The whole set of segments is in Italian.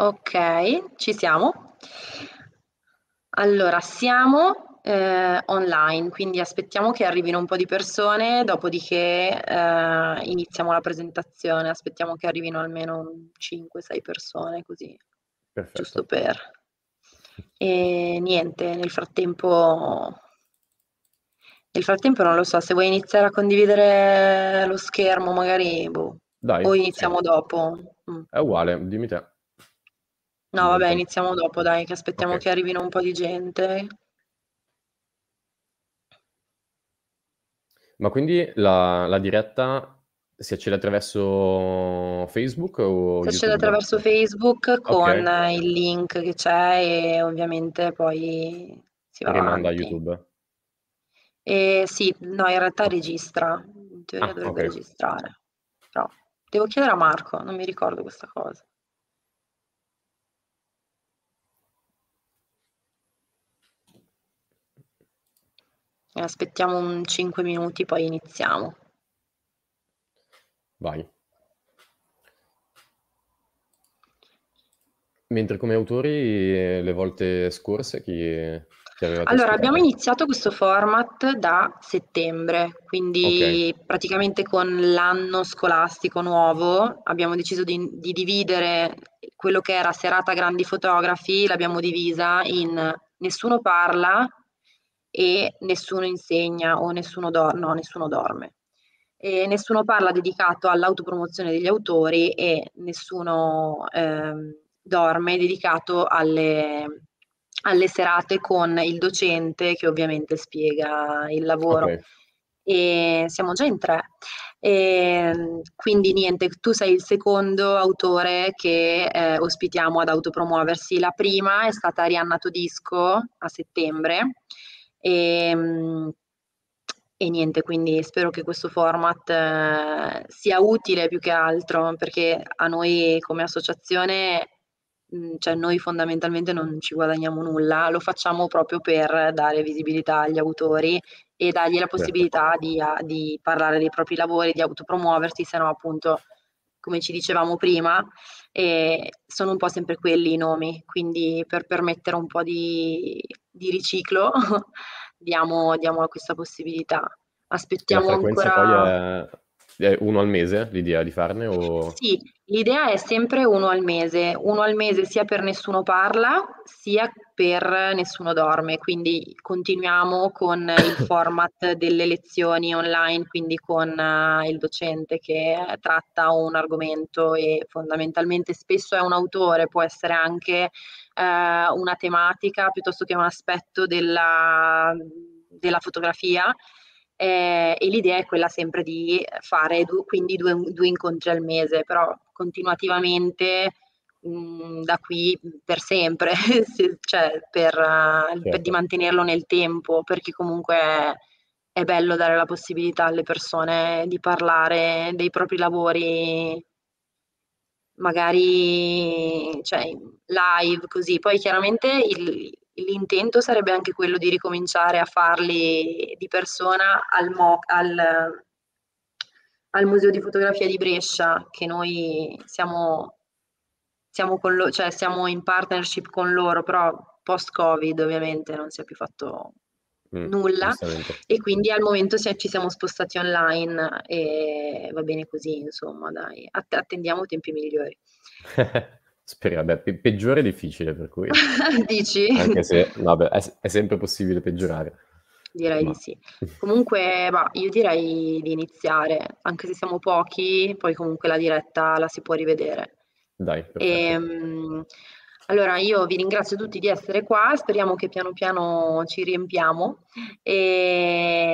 Ok, ci siamo. Allora, siamo eh, online, quindi aspettiamo che arrivino un po' di persone, dopodiché eh, iniziamo la presentazione, aspettiamo che arrivino almeno 5-6 persone, così Perfetto. giusto per... E niente, nel frattempo... Nel frattempo non lo so, se vuoi iniziare a condividere lo schermo magari, boh, Dai, o iniziamo sì. dopo. Mm. È uguale, dimmi te. No, vabbè, iniziamo dopo, dai, che aspettiamo Okay. che arrivino un po' di gente. Ma quindi la la diretta si accede attraverso Facebook o Si accede YouTube? attraverso Facebook con Okay. il link che c'è e ovviamente poi si va Rimanda a avanti. YouTube. sì, no, in realtà registra. In teoria Ah, dovrebbe okay. registrare, però devo chiedere a Marco, non mi ricordo questa cosa. Eh, aspettiamo un 5 minuti, poi iniziamo. Vai. Mentre come autori eh, le volte scorse chi, Allora, abbiamo iniziato questo format da settembre, quindi okay. praticamente con l'anno scolastico nuovo abbiamo deciso di, di, dividere quello che era serata grandi fotografi, l'abbiamo divisa in nessuno parla e nessuno insegna o nessuno, do- no, nessuno dorme. E nessuno parla dedicato all'autopromozione degli autori e nessuno ehm, dorme dedicato alle, alle, serate con il docente che ovviamente spiega il lavoro. Okay. E siamo già in tre. E ehm, quindi niente, tu sei il secondo autore che eh, ospitiamo ad autopromuoversi. La prima è stata Arianna Todisco a settembre e, ehm, e niente, quindi spero che questo format eh, sia utile più che altro, perché a noi come associazione, mm, cioè noi fondamentalmente non ci guadagniamo nulla, lo facciamo proprio per dare visibilità agli autori e dargli la certo. possibilità certo. di, a, ah, di, parlare dei propri lavori, di autopromuoversi, se no appunto come ci dicevamo prima, eh, sono un po' sempre quelli i nomi, quindi per permettere un po' di, di riciclo diamo, diamo, questa possibilità. Aspettiamo la frequenza ancora... Poi è uno al mese l'idea di farne? O... Sì, l'idea è sempre uno al mese, uno al mese sia per nessuno parla sia per nessuno dorme, quindi continuiamo con il format delle lezioni online, quindi con uh, il docente che tratta un argomento e fondamentalmente spesso è un autore, può essere anche uh, una tematica piuttosto che un aspetto della, della fotografia eh, e l'idea è quella sempre di fare du- quindi due, due, incontri al mese, però continuativamente mh, mm, da qui per sempre, se, cioè per, uh, certo. per, di certo. mantenerlo nel tempo, perché comunque è, è bello dare la possibilità alle persone di parlare dei propri lavori magari cioè, live così. Poi chiaramente il, l'intento sarebbe anche quello di ricominciare a farli di persona al, mo- al, al Museo di Fotografia di Brescia, che noi siamo, siamo, lo- cioè siamo in partnership con loro, però post-Covid ovviamente non si è più fatto Mm, nulla e quindi al momento ci siamo spostati online e va bene così insomma dai attendiamo tempi migliori Speriamo, beh, pe- peggiore è difficile per cui. Dici? Anche se, vabbè, è, è sempre possibile peggiorare. Direi ma. di sì. Comunque, ma io direi di iniziare, anche se siamo pochi, poi comunque la diretta la si può rivedere. Dai. E, ehm, allora, io vi ringrazio tutti di essere qua, speriamo che piano piano ci riempiamo. E,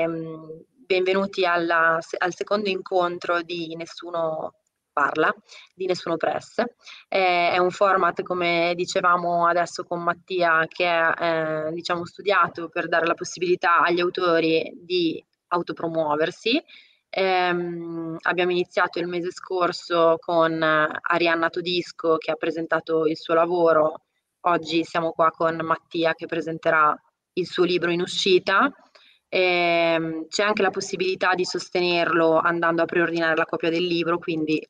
ehm, benvenuti alla, al secondo incontro di Nessuno parla di Nessuno Press. Eh, è un format, come dicevamo adesso con Mattia, che è eh, diciamo studiato per dare la possibilità agli autori di autopromuoversi. Eh, abbiamo iniziato il mese scorso con eh, Arianna Todisco che ha presentato il suo lavoro. Oggi siamo qua con Mattia che presenterà il suo libro in uscita. Eh, c'è anche la possibilità di sostenerlo andando a preordinare la copia del libro, quindi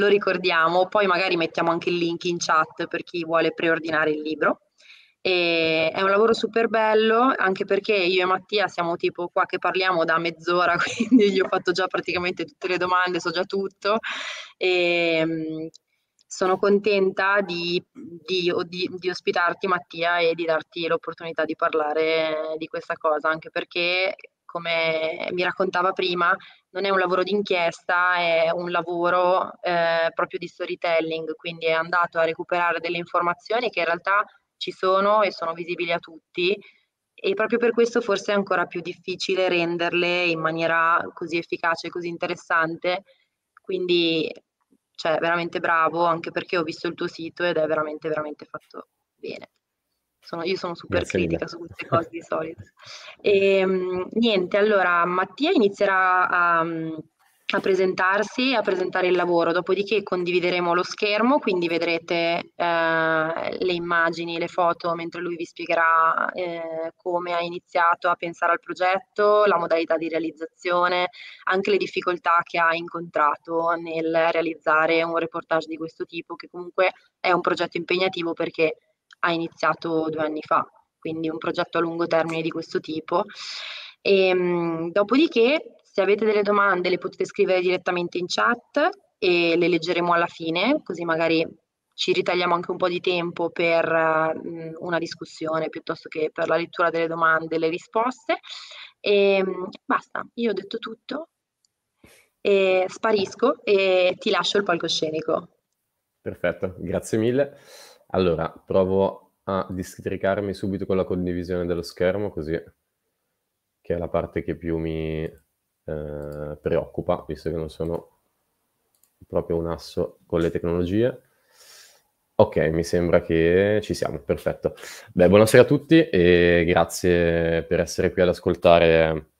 lo ricordiamo, poi magari mettiamo anche il link in chat per chi vuole preordinare il libro. E è un lavoro super bello anche perché io e Mattia siamo tipo qua che parliamo da mezz'ora, quindi gli ho fatto già praticamente tutte le domande, so già tutto. E mm, sono contenta di, di, di, di, ospitarti Mattia e di darti l'opportunità di parlare di questa cosa, anche perché come mi raccontava prima, non è un lavoro d'inchiesta, è un lavoro eh, proprio di storytelling, quindi è andato a recuperare delle informazioni che in realtà ci sono e sono visibili a tutti e proprio per questo forse è ancora più difficile renderle in maniera così efficace, così interessante. Quindi cioè veramente bravo anche perché ho visto il tuo sito ed è veramente veramente fatto bene sono, io sono super Grazie critica mille. su queste cose di solito. E, ehm, niente, allora Mattia inizierà a, a presentarsi e a presentare il lavoro, dopodiché condivideremo lo schermo, quindi vedrete eh, le immagini, le foto, mentre lui vi spiegherà eh, come ha iniziato a pensare al progetto, la modalità di realizzazione, anche le difficoltà che ha incontrato nel realizzare un reportage di questo tipo, che comunque è un progetto impegnativo perché ha iniziato due anni fa, quindi un progetto a lungo termine di questo tipo. E, ehm, mh, dopodiché, se avete delle domande, le potete scrivere direttamente in chat e le leggeremo alla fine, così magari ci ritagliamo anche un po' di tempo per mh, mm, una discussione piuttosto che per la lettura delle domande e le risposte. E ehm, basta, io ho detto tutto. E sparisco e ti lascio il palcoscenico. Perfetto, grazie mille. Allora, provo a districarmi subito con la condivisione dello schermo, così che è la parte che più mi eh, preoccupa, visto che non sono proprio un asso con le tecnologie. Ok, mi sembra che ci siamo, perfetto. Beh, buonasera a tutti e grazie per essere qui ad ascoltare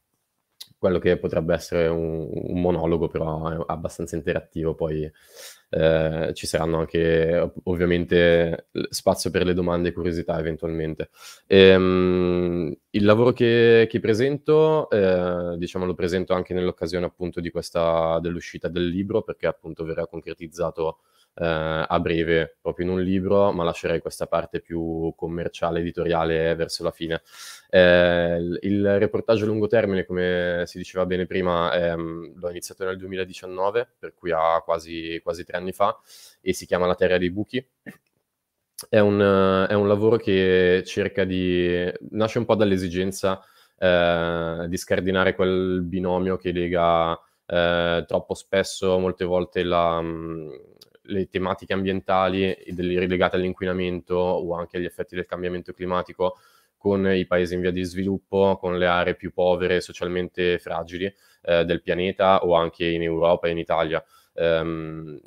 quello che potrebbe essere un, un monologo, però è abbastanza interattivo. Poi eh, ci saranno anche ovviamente spazio per le domande e curiosità eventualmente. Ehm, il lavoro che, che presento, eh, diciamo, lo presento anche nell'occasione appunto di questa, dell'uscita del libro, perché appunto verrà concretizzato eh, a breve proprio in un libro, ma lascerei questa parte più commerciale, editoriale verso la fine. Eh, il, reportaggio a lungo termine, come si diceva bene prima, ehm, l'ho iniziato nel 2019, per cui ha quasi, quasi tre anni fa, e si chiama La terra dei buchi. È un, è un lavoro che cerca di... nasce un po' dall'esigenza eh, di scardinare quel binomio che lega eh, troppo spesso, molte volte, la, le tematiche ambientali legate all'inquinamento o anche agli effetti del cambiamento climatico con i paesi in via di sviluppo, con le aree più povere e socialmente fragili eh, del pianeta o anche in Europa e in Italia. Um,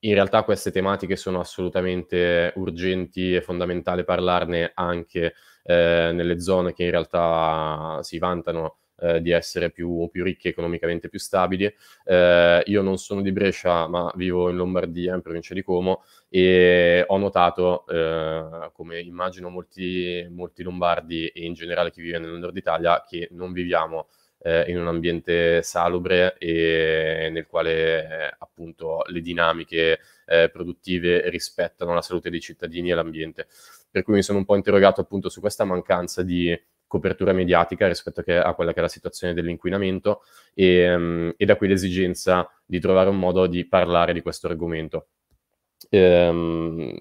in realtà queste tematiche sono assolutamente urgenti e fondamentale parlarne anche eh, nelle zone che in realtà si vantano eh, di essere più, più ricchi, economicamente più stabili. Eh, io non sono di Brescia, ma vivo in Lombardia, in provincia di Como, e ho notato, eh, come immagino molti, molti lombardi e in generale chi vive nel nord Italia, che non viviamo eh, in un ambiente salubre e nel quale eh, appunto le dinamiche eh, produttive rispettano la salute dei cittadini e l'ambiente. Per cui mi sono un po' interrogato appunto su questa mancanza di copertura mediatica rispetto a quella che è la situazione dell'inquinamento e, mm, e da qui l'esigenza di trovare un modo di parlare di questo argomento. Ehm,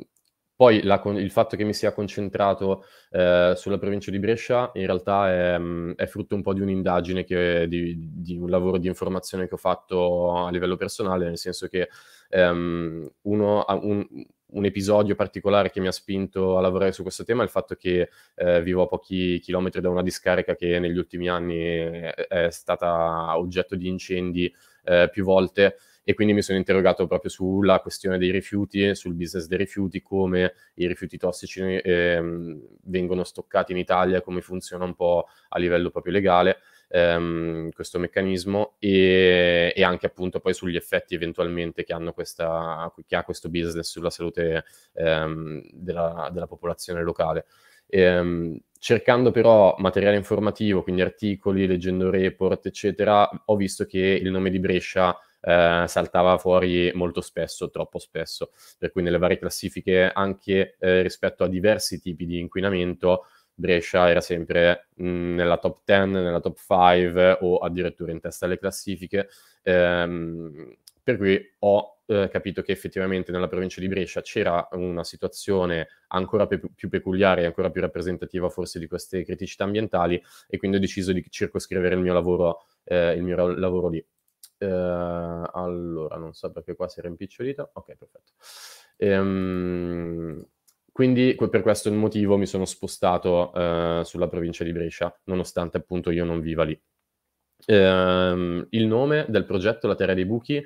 poi la, il fatto che mi sia concentrato eh, sulla provincia di Brescia in realtà è, mm, è frutto un po' di un'indagine, che, di, di, un lavoro di informazione che ho fatto a livello personale, nel senso che um, uno, un, un episodio particolare che mi ha spinto a lavorare su questo tema è il fatto che eh, vivo a pochi chilometri da una discarica che negli ultimi anni è stata oggetto di incendi eh, più volte e quindi mi sono interrogato proprio sulla questione dei rifiuti, sul business dei rifiuti, come i rifiuti tossici eh, vengono stoccati in Italia, come funziona un po' a livello proprio legale ehm, questo meccanismo e, e, anche appunto poi sugli effetti eventualmente che, questa, che ha questo business sulla salute ehm, della, della, popolazione locale. Ehm, cercando però materiale informativo, quindi articoli, leggendo report, eccetera, ho visto che il nome di Brescia eh, saltava fuori molto spesso, troppo spesso, per cui nelle varie classifiche anche eh, rispetto a diversi tipi di inquinamento Brescia era sempre mh, mm, nella top 10, nella top 5 o addirittura in testa alle classifiche. Ehm, per cui ho eh, capito che effettivamente nella provincia di Brescia c'era una situazione ancora pe- più peculiare e ancora più rappresentativa forse di queste criticità ambientali e quindi ho deciso di circoscrivere il mio lavoro, eh, il mio lavoro lì. Eh, allora, non so perché qua si era impicciolito. Ok, perfetto. Ehm, quindi per questo motivo mi sono spostato eh, sulla provincia di Brescia, nonostante appunto io non viva lì. Eh, il nome del progetto La Terra dei Buchi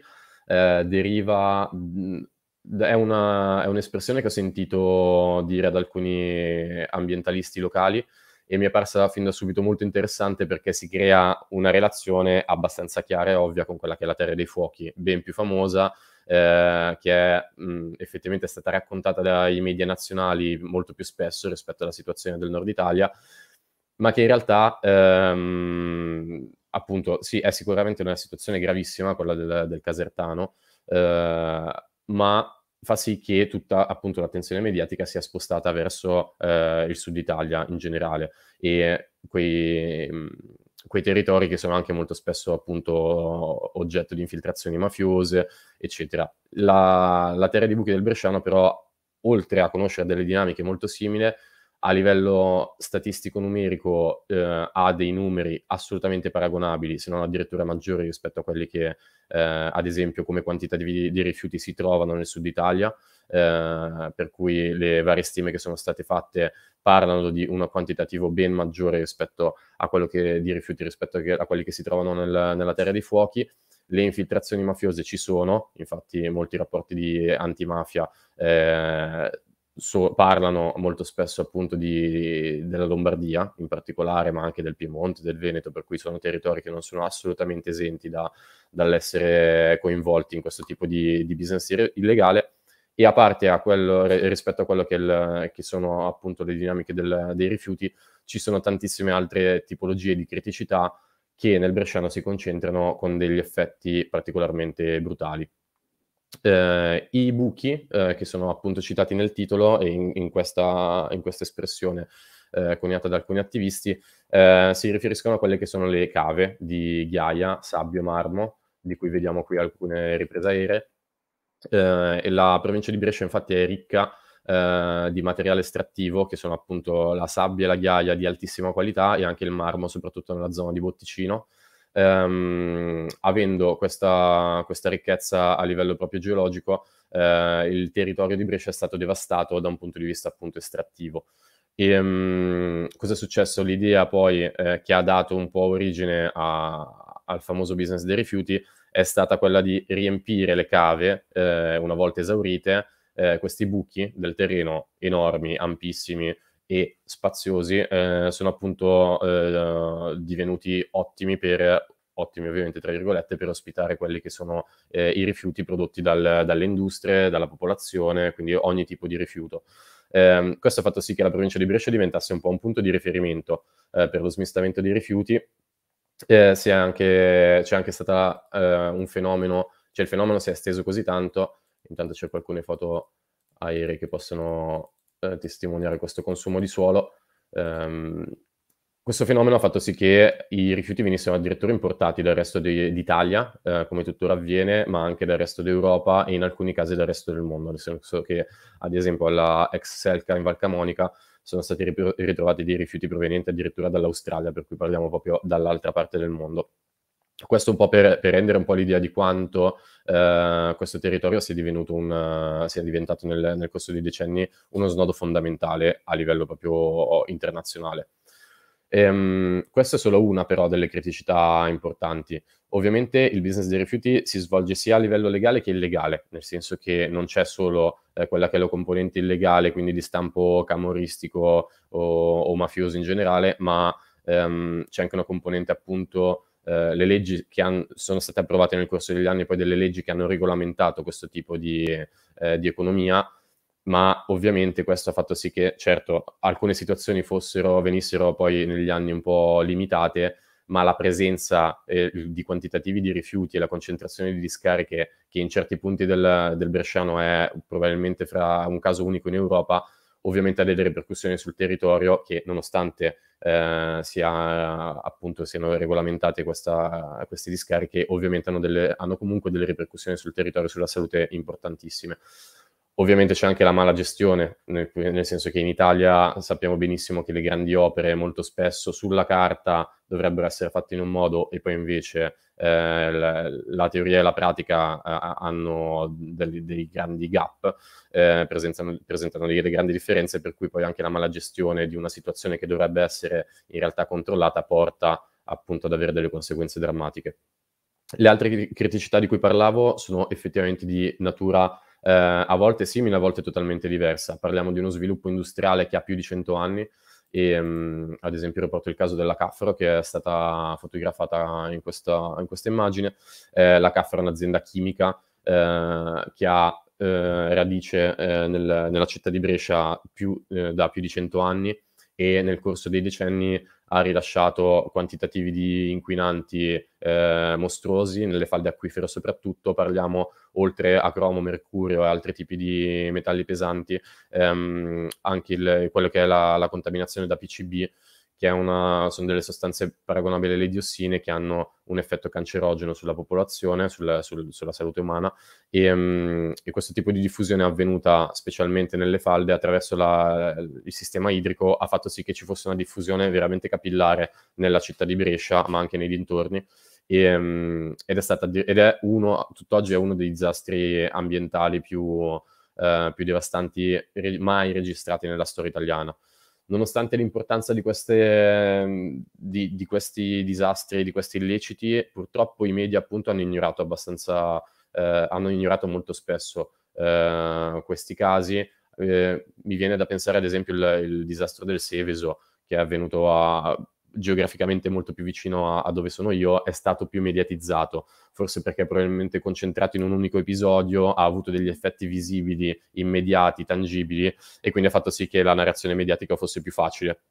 eh, deriva, è, una, è, un'espressione che ho sentito dire ad alcuni ambientalisti locali e mi è parsa fin da subito molto interessante perché si crea una relazione abbastanza chiara e ovvia con quella che è la Terra dei Fuochi, ben più famosa, eh, che è mh, effettivamente è stata raccontata dai media nazionali molto più spesso rispetto alla situazione del nord Italia, ma che in realtà ehm, appunto sì, è sicuramente una situazione gravissima quella del, del casertano, eh, ma fa sì che tutta appunto l'attenzione mediatica sia spostata verso eh, il sud Italia in generale e quei... Mh, quei territori che sono anche molto spesso appunto oggetto di infiltrazioni mafiose, eccetera. La, la terra di buchi del Bresciano però, oltre a conoscere delle dinamiche molto simili, a livello statistico-numerico eh, ha dei numeri assolutamente paragonabili, se non addirittura maggiori rispetto a quelli che, eh, ad esempio, come quantità di, di, rifiuti si trovano nel sud Italia, eh, per cui le varie stime che sono state fatte parlano di un quantitativo ben maggiore rispetto a quello che, di rifiuti rispetto a, che, a quelli che si trovano nel, nella terra dei fuochi le infiltrazioni mafiose ci sono, infatti molti rapporti di antimafia eh, so, parlano molto spesso appunto di, della Lombardia in particolare, ma anche del Piemonte, del Veneto, per cui sono territori che non sono assolutamente esenti da, dall'essere coinvolti in questo tipo di, di business illegale. E a parte a quello, rispetto a quello che, il, che sono appunto le dinamiche del, dei rifiuti, ci sono tantissime altre tipologie di criticità che nel bresciano si concentrano con degli effetti particolarmente brutali eh, i buchi eh, che sono appunto citati nel titolo e in, in, questa, in questa, espressione eh, coniata da alcuni attivisti eh, si riferiscono a quelle che sono le cave di ghiaia, sabbio, marmo, di cui vediamo qui alcune riprese aeree. Eh, e la provincia di Brescia infatti è ricca eh, di materiale estrattivo che sono appunto la sabbia e la ghiaia di altissima qualità e anche il marmo, soprattutto nella zona di Botticino ehm, avendo questa, questa, ricchezza a livello proprio geologico, eh, il territorio di Brescia è stato devastato da un punto di vista appunto estrattivo. E, um, cosa è successo? L'idea poi eh, che ha dato un po' origine a, al famoso business dei rifiuti è stata quella di riempire le cave, eh, una volta esaurite, eh, questi buchi del terreno enormi, ampissimi, e spaziosi eh, sono appunto eh, divenuti ottimi per ottimi ovviamente tra virgolette per ospitare quelli che sono eh, i rifiuti prodotti dal, dalle industrie, dalla popolazione, quindi ogni tipo di rifiuto. Ehm, questo ha fatto sì che la provincia di Brescia diventasse un po' un punto di riferimento eh, per lo smistamento dei rifiuti. Eh, anche, c'è anche stato eh, un fenomeno, cioè il fenomeno si è esteso così tanto, intanto c'è alcune foto aeree che possono eh, testimoniare questo consumo di suolo, ehm, questo fenomeno ha fatto sì che i rifiuti venissero addirittura importati dal resto di, d'Italia, eh, come tuttora avviene, ma anche dal resto d'Europa e in alcuni casi dal resto del mondo, nel senso che ad esempio alla ex Selca in Valcamonica sono stati ritrovati dei rifiuti provenienti addirittura dall'Australia, per cui parliamo proprio dall'altra parte del mondo. Questo un po' per, per, rendere un po' l'idea di quanto eh, questo territorio sia, un, eh, sia diventato nel, nel, corso dei decenni uno snodo fondamentale a livello proprio internazionale. Ehm, questa è solo una però delle criticità importanti. Ovviamente il business dei rifiuti si svolge sia a livello legale che illegale, nel senso che non c'è solo eh, quella che è la componente illegale, quindi di stampo camoristico o, o mafioso in generale, ma ehm, c'è anche una componente appunto eh, le leggi che han, sono state approvate nel corso degli anni, poi delle leggi che hanno regolamentato questo tipo di, eh, di economia, ma ovviamente questo ha fatto sì che, certo, alcune situazioni fossero, venissero poi negli anni un po' limitate, ma la presenza eh, di quantitativi di rifiuti e la concentrazione di discariche, che in certi punti del, del Bresciano è probabilmente fra un caso unico in Europa, ovviamente ha delle ripercussioni sul territorio che nonostante eh, sia, appunto, siano regolamentate questa, queste discariche, ovviamente hanno, delle, hanno comunque delle ripercussioni sul territorio e sulla salute importantissime. Ovviamente c'è anche la mala gestione, nel, nel, senso che in Italia sappiamo benissimo che le grandi opere molto spesso sulla carta dovrebbero essere fatte in un modo e poi invece eh, la, la, teoria e la pratica eh, hanno dei, dei, grandi gap, eh, presentano, presentano delle grandi differenze, per cui poi anche la mala gestione di una situazione che dovrebbe essere in realtà controllata porta appunto ad avere delle conseguenze drammatiche. Le altre criticità di cui parlavo sono effettivamente di natura eh, a volte simile, a volte totalmente diversa. Parliamo di uno sviluppo industriale che ha più di 100 anni e, um, ad esempio riporto il caso della Caffaro che è stata fotografata in questa, in questa immagine. Eh, la Caffaro è un'azienda chimica eh, che ha eh, radice eh, nel, nella città di Brescia più, eh, da più di 100 anni e nel corso dei decenni ha rilasciato quantitativi di inquinanti eh, mostruosi nelle falde acquifere soprattutto, parliamo oltre a cromo, mercurio e altri tipi di metalli pesanti, ehm, anche il, quello che è la, la contaminazione da PCB che una, sono delle sostanze paragonabili alle diossine che hanno un effetto cancerogeno sulla popolazione, sul, sul, sulla salute umana e, um, e, questo tipo di diffusione è avvenuta specialmente nelle falde attraverso la, il sistema idrico, ha fatto sì che ci fosse una diffusione veramente capillare nella città di Brescia, ma anche nei dintorni. E, um, ed è stata ed è uno, tutt'oggi è uno dei disastri ambientali più, uh, più devastanti re, mai registrati nella storia italiana nonostante l'importanza di, queste, ehm, di, di questi disastri, di questi illeciti, purtroppo i media appunto hanno ignorato abbastanza, eh, hanno ignorato molto spesso eh, questi casi. Eh, mi viene da pensare ad esempio il, il disastro del Seveso che è avvenuto a geograficamente molto più vicino a, a, dove sono io, è stato più mediatizzato, forse perché probabilmente concentrato in un unico episodio, ha avuto degli effetti visibili, immediati, tangibili, e quindi ha fatto sì che la narrazione mediatica fosse più facile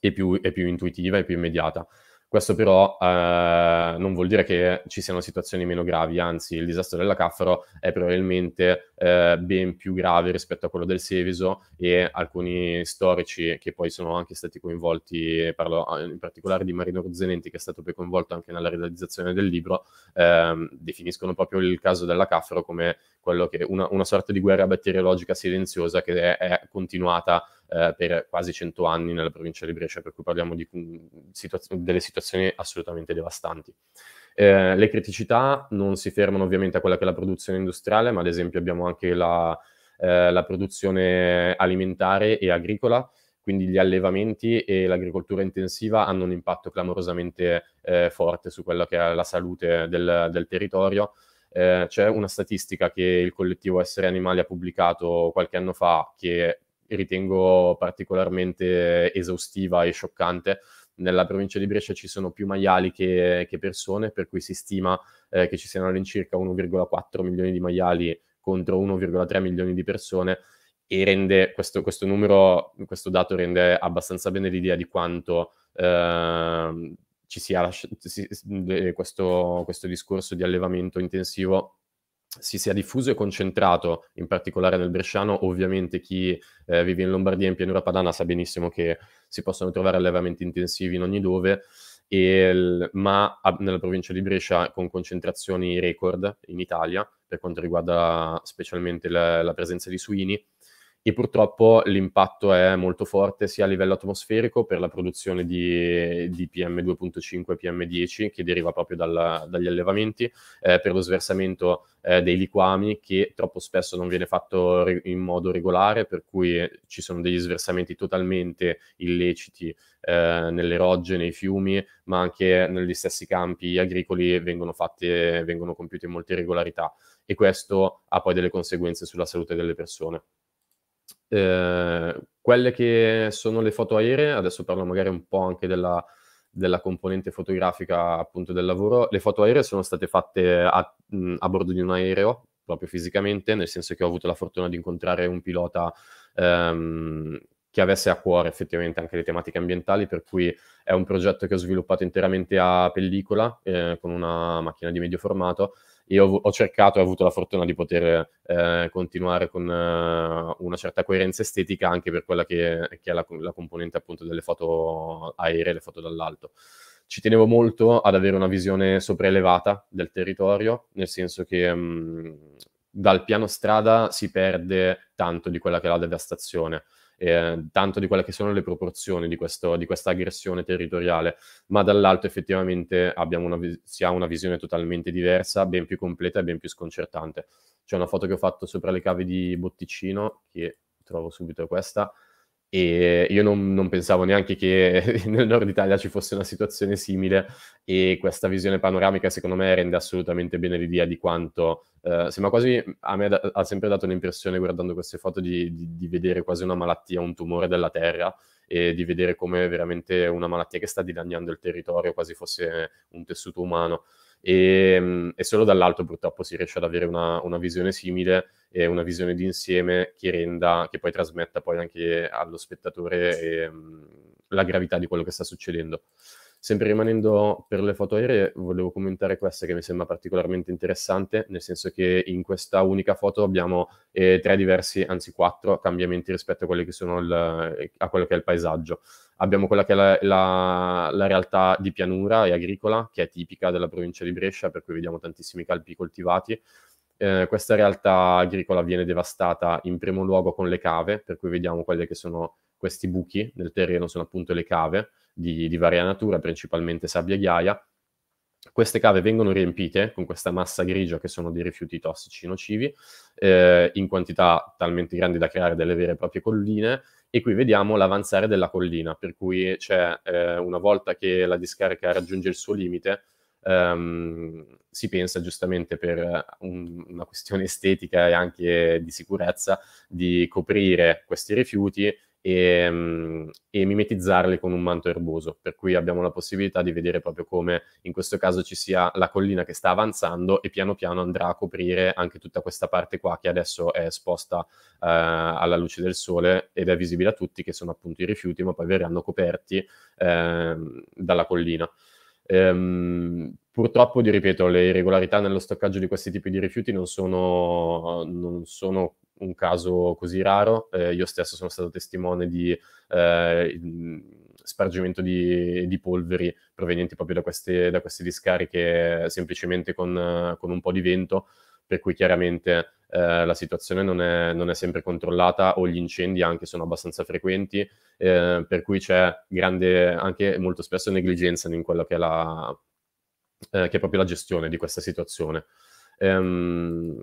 e più, e più intuitiva e più immediata. Questo però eh, non vuol dire che ci siano situazioni meno gravi, anzi il disastro della Caffaro è probabilmente eh, ben più grave rispetto a quello del Seveso e alcuni storici che poi sono anche stati coinvolti, parlo ah, in particolare di Marino Rozzanenti che è stato poi coinvolto anche nella realizzazione del libro, ehm, definiscono proprio il caso della Caffaro come quello che una, una sorta di guerra batteriologica silenziosa che è, è continuata eh, per quasi 100 anni nella provincia di Brescia, per cui parliamo di mm, situaz- delle situazioni assolutamente devastanti. Eh, le criticità non si fermano ovviamente a quella che è la produzione industriale, ma ad esempio abbiamo anche la, eh, la produzione alimentare e agricola, quindi gli allevamenti e l'agricoltura intensiva hanno un impatto clamorosamente eh, forte su quella che è la salute del, del territorio. Eh, c'è una statistica che il collettivo Essere Animali ha pubblicato qualche anno fa che ritengo particolarmente eh, esaustiva e scioccante, nella provincia di Brescia ci sono più maiali che, che persone, per cui si stima eh, che ci siano all'incirca 1,4 milioni di maiali contro 1,3 milioni di persone e rende questo, questo, numero, questo dato rende abbastanza bene l'idea di quanto eh, ci sia questo, questo discorso di allevamento intensivo si sia diffuso e concentrato, in particolare nel Bresciano, ovviamente chi eh, vive in Lombardia e in pianura padana sa benissimo che si possono trovare allevamenti intensivi in ogni dove, il, ma a, nella provincia di Brescia con concentrazioni record in Italia per quanto riguarda specialmente la, la presenza di suini e purtroppo l'impatto è molto forte sia a livello atmosferico per la produzione di, di PM2.5 e PM10 che deriva proprio dalla, dagli allevamenti, eh, per lo sversamento eh, dei liquami che troppo spesso non viene fatto ri- in modo regolare, per cui ci sono degli sversamenti totalmente illeciti eh, nelle rogge, nei fiumi, ma anche negli stessi campi agricoli vengono, fatte, vengono compiute molte irregolarità e questo ha poi delle conseguenze sulla salute delle persone. Eh, quelle che sono le foto aeree, adesso parlo magari un po' anche della, della componente fotografica appunto del lavoro, le foto aeree sono state fatte a, a bordo di un aereo, proprio fisicamente, nel senso che ho avuto la fortuna di incontrare un pilota ehm, che avesse a cuore effettivamente anche le tematiche ambientali, per cui è un progetto che ho sviluppato interamente a pellicola, eh, con una macchina di medio formato, io ho, cercato e ho avuto la fortuna di poter eh, continuare con eh, una certa coerenza estetica anche per quella che, che è la, la componente appunto delle foto aeree, le foto dall'alto ci tenevo molto ad avere una visione sopraelevata del territorio, nel senso che mh, mm, dal piano strada si perde tanto di quella che è la devastazione eh, tanto di quelle che sono le proporzioni di, questo, di questa aggressione territoriale, ma dall'alto effettivamente una, si ha una visione totalmente diversa, ben più completa e ben più sconcertante. C'è una foto che ho fatto sopra le cave di Botticino, che trovo subito questa, e io non, non, pensavo neanche che nel nord Italia ci fosse una situazione simile e questa visione panoramica secondo me rende assolutamente bene l'idea di quanto eh, sembra quasi a me da, ha sempre dato l'impressione guardando queste foto di, di, di, vedere quasi una malattia, un tumore della terra e di vedere come veramente una malattia che sta dilaniando il territorio quasi fosse un tessuto umano e, ehm, e solo dall'alto purtroppo si riesce ad avere una, una visione simile e una visione d'insieme che renda, che poi trasmetta poi anche allo spettatore e, ehm, la gravità di quello che sta succedendo. Sempre rimanendo per le foto aeree, volevo commentare questa che mi sembra particolarmente interessante, nel senso che in questa unica foto abbiamo eh, tre diversi, anzi quattro cambiamenti rispetto a, che sono il, a quello che è il paesaggio. Abbiamo quella che è la, la, la, realtà di pianura e agricola, che è tipica della provincia di Brescia, per cui vediamo tantissimi calpi coltivati. Eh, questa realtà agricola viene devastata in primo luogo con le cave, per cui vediamo quelle che sono questi buchi nel terreno sono appunto le cave di, di varia natura, principalmente sabbia e ghiaia. Queste cave vengono riempite con questa massa grigia che sono dei rifiuti tossici nocivi, eh, in quantità talmente grandi da creare delle vere e proprie colline, e qui vediamo l'avanzare della collina, per cui c'è eh, una volta che la discarica raggiunge il suo limite, Um, si pensa giustamente per un, una questione estetica e anche di sicurezza di coprire questi rifiuti Ehm, e, e, mimetizzarle con un manto erboso, per cui abbiamo la possibilità di vedere proprio come in questo caso ci sia la collina che sta avanzando e piano piano andrà a coprire anche tutta questa parte qua che adesso è esposta eh, alla luce del sole ed è visibile a tutti che sono appunto i rifiuti, ma poi verranno coperti eh, dalla collina. Ehm, purtroppo, vi ripeto, le irregolarità nello stoccaggio di questi tipi di rifiuti non sono, non sono un caso così raro. Eh, io stesso sono stato testimone di eh, mm, spargimento di, di, polveri provenienti proprio da queste, da queste discariche semplicemente con, con un po' di vento per cui chiaramente eh, la situazione non è, non è, sempre controllata o gli incendi anche sono abbastanza frequenti, eh, per cui c'è grande, anche molto spesso negligenza in quella che è, la, eh, che è proprio la gestione di questa situazione. Ehm,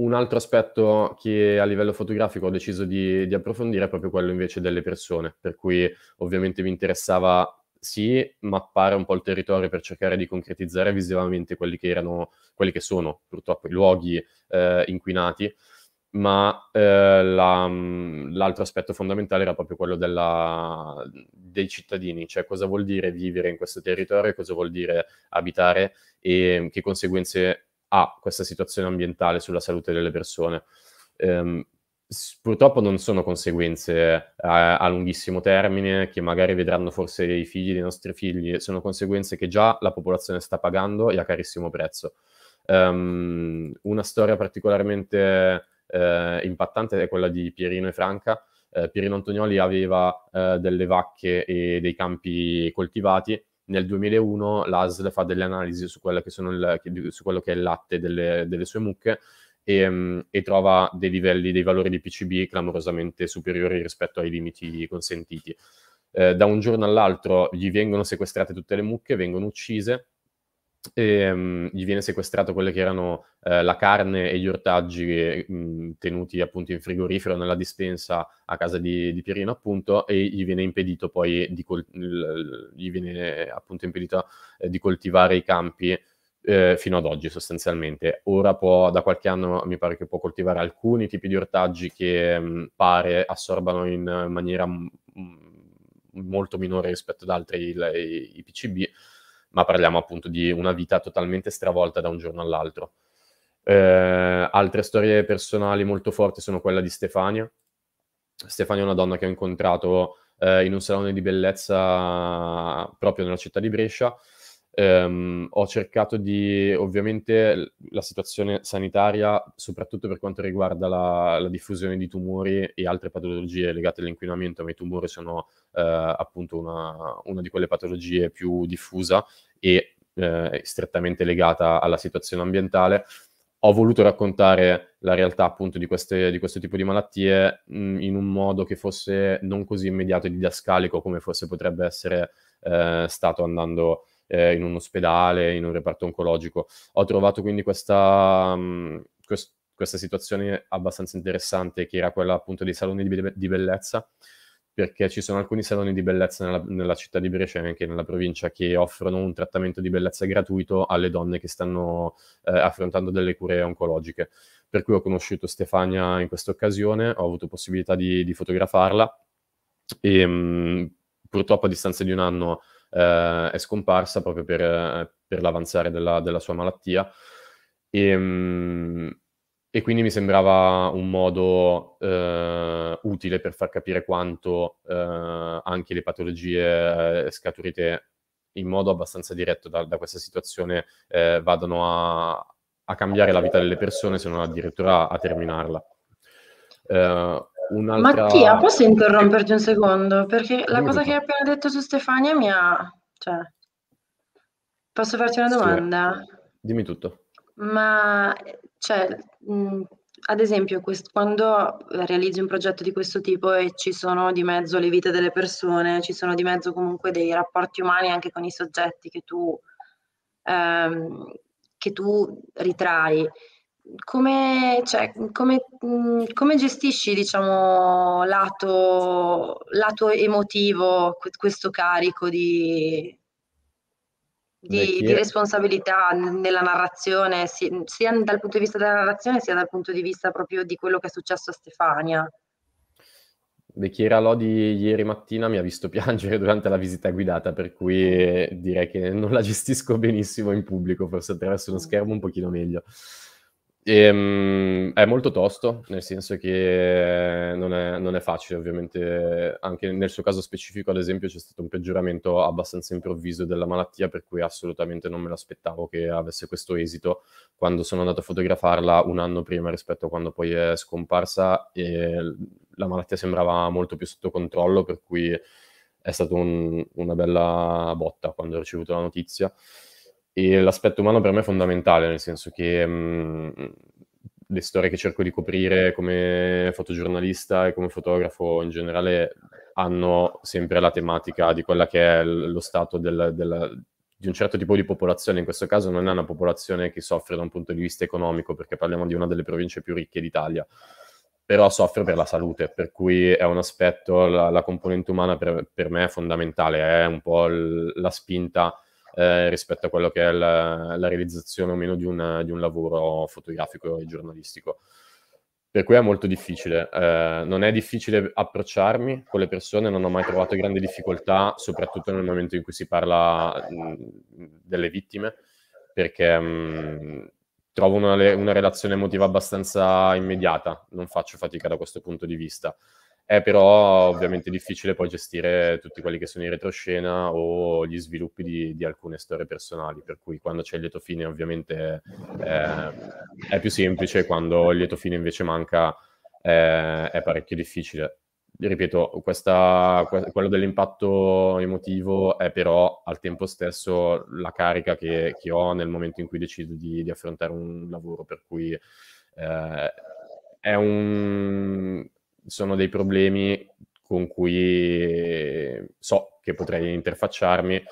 un altro aspetto che a livello fotografico ho deciso di, di, approfondire è proprio quello invece delle persone, per cui ovviamente mi interessava sì mappare un po' il territorio per cercare di concretizzare visivamente quelli che erano, quelli che sono purtroppo i luoghi eh, inquinati, ma eh, la, mm, l'altro aspetto fondamentale era proprio quello della, dei cittadini, cioè cosa vuol dire vivere in questo territorio, cosa vuol dire abitare e mm, che conseguenze ha questa situazione ambientale sulla salute delle persone. Ehm, purtroppo non sono conseguenze a, a, lunghissimo termine che magari vedranno forse i figli dei nostri figli, sono conseguenze che già la popolazione sta pagando e a carissimo prezzo. Um, una storia particolarmente eh, impattante è quella di Pierino e Franca. Eh, Pierino Antonioli aveva eh, delle vacche e dei campi coltivati nel 2001 l'ASL fa delle analisi su, il, su quello che è il latte delle, delle sue mucche e, ehm, e, trova dei livelli, dei valori di PCB clamorosamente superiori rispetto ai limiti consentiti. Eh, da un giorno all'altro gli vengono sequestrate tutte le mucche, vengono uccise, e um, gli viene sequestrato quelle che erano eh, la carne e gli ortaggi mh, tenuti appunto in frigorifero nella dispensa a casa di, di Pierino appunto e gli viene impedito poi di, col- gli viene, appunto, impedito, eh, di coltivare i campi eh, fino ad oggi sostanzialmente. Ora può, da qualche anno mi pare che può coltivare alcuni tipi di ortaggi che mh, pare assorbano in maniera mh, molto minore rispetto ad altri i, i, i PCB ma parliamo appunto di una vita totalmente stravolta da un giorno all'altro. Eh, altre storie personali molto forti sono quella di Stefania. Stefania è una donna che ho incontrato eh, in un salone di bellezza proprio nella città di Brescia Um, ho cercato di, ovviamente, la situazione sanitaria, soprattutto per quanto riguarda la, la diffusione di tumori e altre patologie legate all'inquinamento, ma i tumori sono uh, appunto una, una, di quelle patologie più diffusa e uh, strettamente legata alla situazione ambientale. Ho voluto raccontare la realtà appunto di, queste, di questo tipo di malattie mh, mm, in un modo che fosse non così immediato e didascalico come forse potrebbe essere uh, stato andando eh, in un ospedale, in un reparto oncologico. Ho trovato quindi questa, mh, mm, quest- questa situazione abbastanza interessante, che era quella appunto dei saloni di, be- di bellezza, perché ci sono alcuni saloni di bellezza nella, nella, città di Brescia e anche nella provincia che offrono un trattamento di bellezza gratuito alle donne che stanno eh, affrontando delle cure oncologiche. Per cui ho conosciuto Stefania in questa occasione, ho avuto possibilità di, di fotografarla e mh, mm, purtroppo a distanza di un anno eh, è scomparsa proprio per, per l'avanzare della, della, sua malattia. E, ehm, e, quindi mi sembrava un modo eh, utile per far capire quanto eh, anche le patologie eh, scaturite in modo abbastanza diretto da, da questa situazione eh, vadano a, a cambiare la vita delle persone, se non addirittura a terminarla. Uh, un'altra... Mattia, posso interromperti un secondo? Perché la cosa che hai appena detto su Stefania mi ha... Cioè, posso farti una domanda? Sì, dimmi tutto. Ma, cioè, mh, ad esempio, quest- quando realizzi un progetto di questo tipo e ci sono di mezzo le vite delle persone, ci sono di mezzo comunque dei rapporti umani anche con i soggetti che tu, ehm, che tu ritrai, come, cioè, come, mm, come, gestisci, diciamo, lato, lato emotivo questo carico di, di, di responsabilità nella narrazione, sia dal punto di vista della narrazione sia dal punto di vista proprio di quello che è successo a Stefania? De Chiera Lodi ieri mattina mi ha visto piangere durante la visita guidata, per cui direi che non la gestisco benissimo in pubblico, forse attraverso uno mm. schermo un pochino meglio. Ehm, è molto tosto, nel senso che non è, non è, facile, ovviamente, anche nel suo caso specifico, ad esempio, c'è stato un peggioramento abbastanza improvviso della malattia, per cui assolutamente non me l'aspettavo che avesse questo esito quando sono andato a fotografarla un anno prima rispetto a quando poi è scomparsa e la malattia sembrava molto più sotto controllo, per cui è stata un, una bella botta quando ho ricevuto la notizia. E l'aspetto umano per me è fondamentale, nel senso che mh, mm, le storie che cerco di coprire come fotogiornalista e come fotografo in generale hanno sempre la tematica di quella che è lo stato del, della, di un certo tipo di popolazione, in questo caso non è una popolazione che soffre da un punto di vista economico, perché parliamo di una delle province più ricche d'Italia, però soffre per la salute, per cui è un aspetto, la, la componente umana per, per, me è fondamentale, è un po' l- la spinta eh, rispetto a quello che è la, la realizzazione o meno di, una, di un lavoro fotografico e giornalistico per cui è molto difficile. Eh, non è difficile approcciarmi con le persone, non ho mai trovato grandi difficoltà, soprattutto nel momento in cui si parla mh, delle vittime, perché mh, trovo una, una, relazione emotiva abbastanza immediata, non faccio fatica da questo punto di vista. È eh, però ovviamente difficile poi gestire tutti quelli che sono in retroscena o gli sviluppi di, di alcune storie personali, per cui quando c'è il lieto fine ovviamente eh, è più semplice, quando il lieto fine invece manca eh, è parecchio difficile. Ripeto, questa, quello dell'impatto emotivo è però al tempo stesso la carica che, che ho nel momento in cui decido di, di affrontare un lavoro, per cui eh, è un sono dei problemi con cui eh, so che potrei interfacciarmi,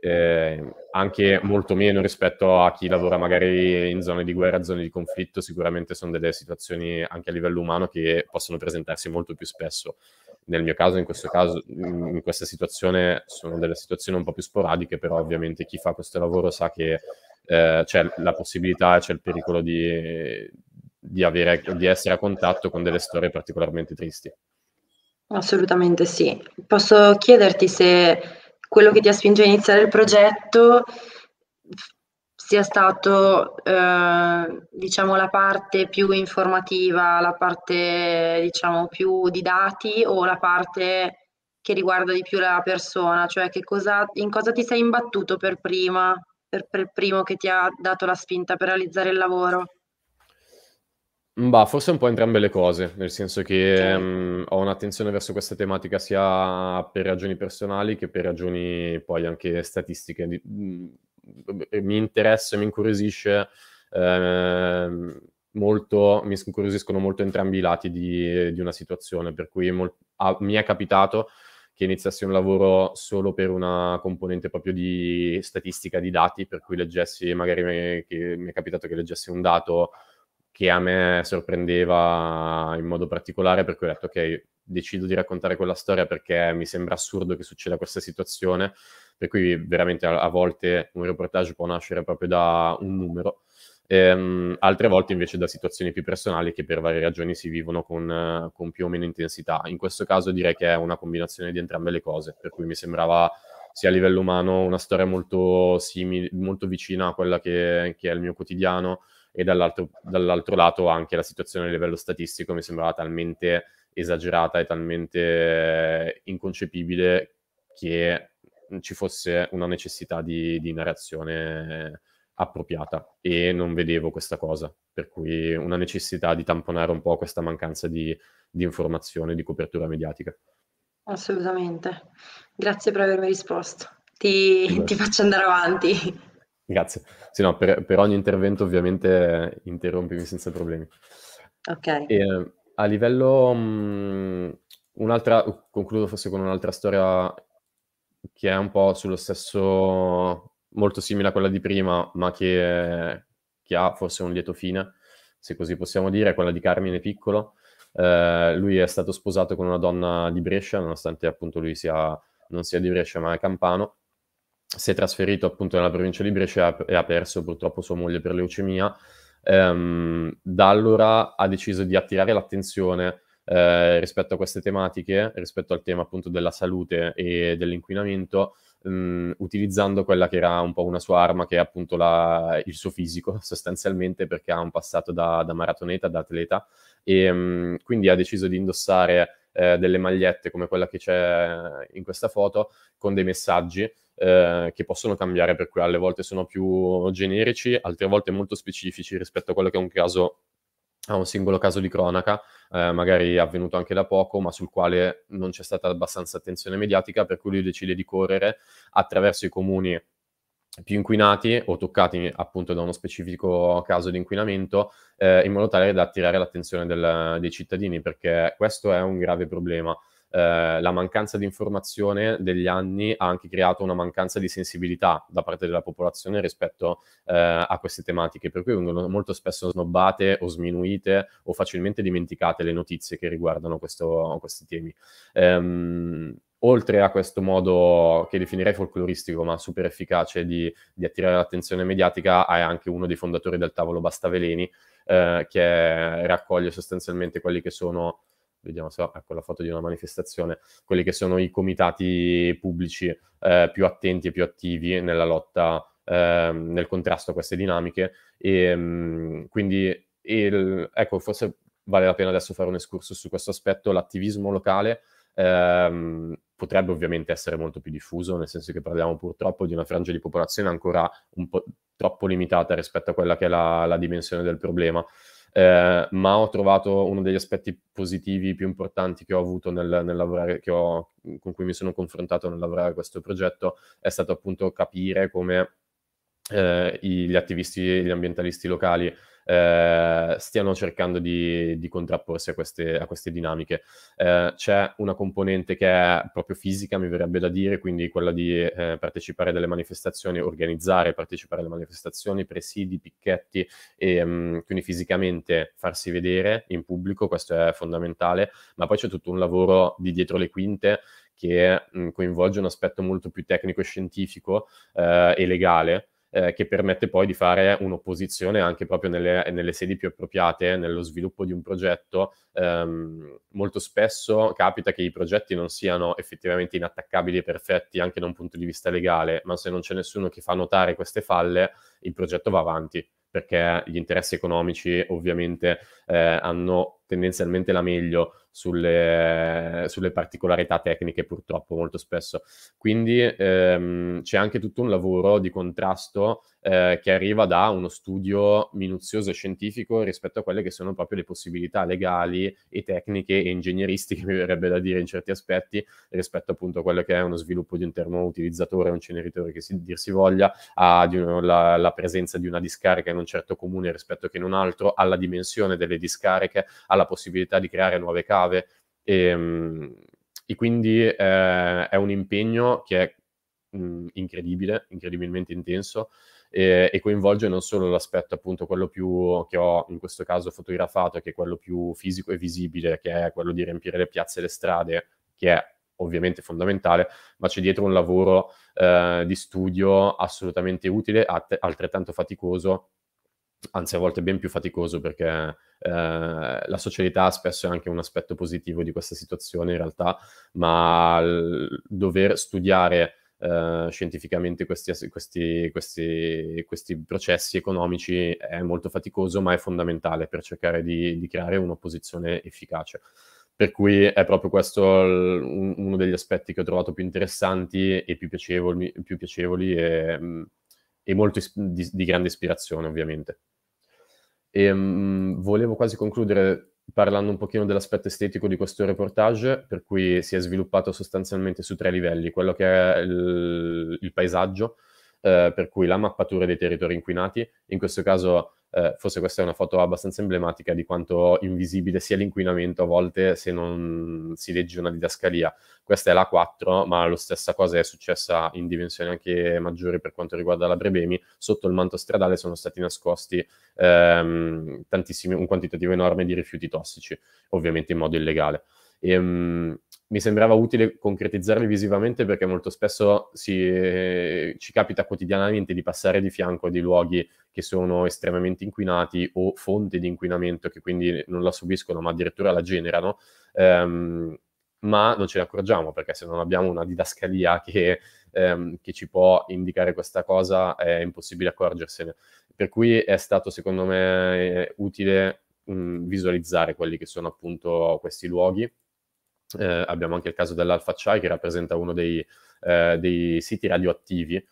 eh, anche molto meno rispetto a chi lavora magari in zone di guerra, zone di conflitto, sicuramente sono delle situazioni anche a livello umano che possono presentarsi molto più spesso. Nel mio caso, in questo caso, in questa situazione sono delle situazioni un po' più sporadiche, però ovviamente chi fa questo lavoro sa che eh, c'è la possibilità, c'è il pericolo di, di, avere, di essere a contatto con delle storie particolarmente tristi. Assolutamente sì. Posso chiederti se quello che ti ha spinto a iniziare il progetto sia stato eh, diciamo la parte più informativa, la parte diciamo più di dati o la parte che riguarda di più la persona, cioè cosa, in cosa ti sei imbattuto per prima, per, per primo che ti ha dato la spinta per realizzare il lavoro? Bah, forse un po' entrambe le cose, nel senso che Ok. mh, mm, ho un'attenzione verso questa tematica sia per ragioni personali che per ragioni poi anche statistiche. Di- mh, mm, mi interessa e mi incuriosisce ehm, molto, mi incuriosiscono molto entrambi i lati di, di una situazione, per cui mol- ah, mi è capitato che iniziassi un lavoro solo per una componente proprio di statistica di dati, per cui leggessi, magari mi che mi è capitato che leggessi un dato che a me sorprendeva in modo particolare, per cui ho detto ok, decido di raccontare quella storia perché mi sembra assurdo che succeda questa situazione, per cui veramente a, a volte un reportage può nascere proprio da un numero. Ehm, altre volte invece da situazioni più personali che per varie ragioni si vivono con, con più o meno intensità. In questo caso direi che è una combinazione di entrambe le cose, per cui mi sembrava sia a livello umano una storia molto, simile, molto vicina a quella che, che è il mio quotidiano, e dall'altro, dall'altro lato anche la situazione a livello statistico mi sembrava talmente esagerata e talmente eh, inconcepibile che ci fosse una necessità di, di narrazione appropriata e non vedevo questa cosa, per cui una necessità di tamponare un po' questa mancanza di, di informazione, di copertura mediatica. Assolutamente, grazie per avermi risposto, ti, ti faccio andare avanti. Grazie. Sì, no, per, per, ogni intervento ovviamente interrompimi senza problemi. Ok. E, ehm, a livello... Mh, mm, un'altra, concludo forse con un'altra storia che è un po' sullo stesso, molto simile a quella di prima, ma che, che ha forse un lieto fine, se così possiamo dire, è quella di Carmine Piccolo. Eh, lui è stato sposato con una donna di Brescia, nonostante appunto lui sia, non sia di Brescia ma è campano, si è trasferito appunto nella provincia di Brescia e ha perso purtroppo sua moglie per leucemia. Ehm, da allora ha deciso di attirare l'attenzione eh, rispetto a queste tematiche, rispetto al tema appunto della salute e dell'inquinamento, mh, mm, utilizzando quella che era un po' una sua arma, che è appunto la, il suo fisico sostanzialmente, perché ha un passato da, da maratoneta, da atleta, e mh, mm, quindi ha deciso di indossare eh, delle magliette come quella che c'è in questa foto con dei messaggi eh, che possono cambiare, per cui alle volte sono più generici, altre volte molto specifici rispetto a quello che è un caso a un singolo caso di cronaca, eh, magari avvenuto anche da poco, ma sul quale non c'è stata abbastanza attenzione mediatica, per cui lui decide di correre attraverso i comuni più inquinati o toccati appunto da uno specifico caso di inquinamento eh, in modo tale da attirare l'attenzione del, dei cittadini perché questo è un grave problema. Eh, la mancanza di informazione degli anni ha anche creato una mancanza di sensibilità da parte della popolazione rispetto eh, a queste tematiche, per cui vengono molto spesso snobbate o sminuite o facilmente dimenticate le notizie che riguardano questo, questi temi. Ehm, oltre a questo modo che definirei folcloristico ma super efficace di, di attirare l'attenzione mediatica, è anche uno dei fondatori del tavolo Bastaveleni, eh, che raccoglie sostanzialmente quelli che sono vediamo se ho, ecco la foto di una manifestazione, quelli che sono i comitati pubblici eh, più attenti e più attivi nella lotta, eh, nel contrasto a queste dinamiche. E, mh, mm, quindi, il, ecco, forse vale la pena adesso fare un escurso su questo aspetto, l'attivismo locale ehm, potrebbe ovviamente essere molto più diffuso, nel senso che parliamo purtroppo di una frangia di popolazione ancora un po' troppo limitata rispetto a quella che è la, la dimensione del problema. Eh, ma ho trovato uno degli aspetti positivi più importanti che ho avuto nel, nel lavorare, ho, con cui mi sono confrontato nel lavorare a questo progetto, è stato appunto capire come eh, gli attivisti e gli ambientalisti locali eh, stiano cercando di, di contrapporsi a queste, a queste dinamiche. Eh, c'è una componente che è proprio fisica, mi verrebbe da dire, quindi quella di eh, partecipare alle manifestazioni, organizzare, partecipare alle manifestazioni, presidi, picchetti e mh, mm, quindi fisicamente farsi vedere in pubblico, questo è fondamentale, ma poi c'è tutto un lavoro di dietro le quinte che mh, mm, coinvolge un aspetto molto più tecnico e scientifico eh, e legale eh, che permette poi di fare un'opposizione anche proprio nelle, nelle sedi più appropriate, nello sviluppo di un progetto. Ehm, molto spesso capita che i progetti non siano effettivamente inattaccabili e perfetti anche da un punto di vista legale, ma se non c'è nessuno che fa notare queste falle, il progetto va avanti perché gli interessi economici ovviamente eh, hanno tendenzialmente la meglio sulle, sulle particolarità tecniche purtroppo molto spesso. Quindi ehm, c'è anche tutto un lavoro di contrasto eh, che arriva da uno studio minuzioso e scientifico rispetto a quelle che sono proprio le possibilità legali e tecniche e ingegneristiche, mi verrebbe da dire in certi aspetti, rispetto appunto a quello che è uno sviluppo di un termo utilizzatore, un ceneritore che si, dir si voglia, alla presenza di una discarica in un certo comune rispetto che in un altro, alla dimensione delle discariche, alla possibilità di creare nuove case grave. E, ehm, e quindi eh, è un impegno che è mh, mm, incredibile, incredibilmente intenso e, e, coinvolge non solo l'aspetto appunto quello più che ho in questo caso fotografato, che è quello più fisico e visibile, che è quello di riempire le piazze e le strade, che è ovviamente fondamentale, ma c'è dietro un lavoro eh, di studio assolutamente utile, att- altrettanto faticoso anzi a volte ben più faticoso perché eh, la socialità spesso è anche un aspetto positivo di questa situazione in realtà, ma dover studiare eh, scientificamente questi, questi, questi, questi, processi economici è molto faticoso, ma è fondamentale per cercare di, di creare un'opposizione efficace. Per cui è proprio questo l- uno degli aspetti che ho trovato più interessanti e più piacevoli, più piacevoli e, mm, e molto is- di, di grande ispirazione, ovviamente. E, mh, mm, volevo quasi concludere parlando un pochino dell'aspetto estetico di questo reportage, per cui si è sviluppato sostanzialmente su tre livelli, quello che è il, il paesaggio, eh, per cui la mappatura dei territori inquinati, in questo caso eh, forse questa è una foto abbastanza emblematica di quanto invisibile sia l'inquinamento a volte se non si legge una didascalia. Questa è la 4, ma la stessa cosa è successa in dimensioni anche maggiori per quanto riguarda la Brebemi. Sotto il manto stradale sono stati nascosti ehm, un quantitativo enorme di rifiuti tossici, ovviamente in modo illegale. E, ehm, mh, mi sembrava utile concretizzarli visivamente perché molto spesso si, eh, ci capita quotidianamente di passare di fianco a dei luoghi che sono estremamente inquinati o fonte di inquinamento che quindi non la subiscono ma addirittura la generano, ehm, ma non ce ne accorgiamo perché se non abbiamo una didascalia che, ehm, che ci può indicare questa cosa è impossibile accorgersene. Per cui è stato secondo me utile mh, visualizzare quelli che sono appunto questi luoghi eh, abbiamo anche il caso dell'Alpha Chai che rappresenta uno dei, eh, dei siti radioattivi eh,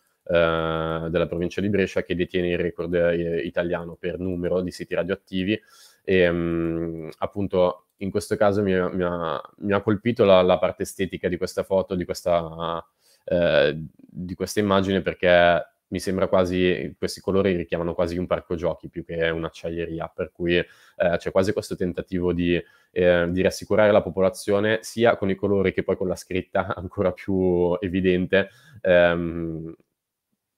della provincia di Brescia che detiene il record eh, italiano per numero di siti radioattivi e mh, mm, appunto in questo caso mi, mi, ha, mi ha, colpito la, la, parte estetica di questa foto, di questa, eh, di questa immagine perché mi sembra quasi, questi colori richiamano quasi un parco giochi più che un'acciaieria, per cui eh, c'è quasi questo tentativo di, eh, di, rassicurare la popolazione sia con i colori che poi con la scritta ancora più evidente. Ehm,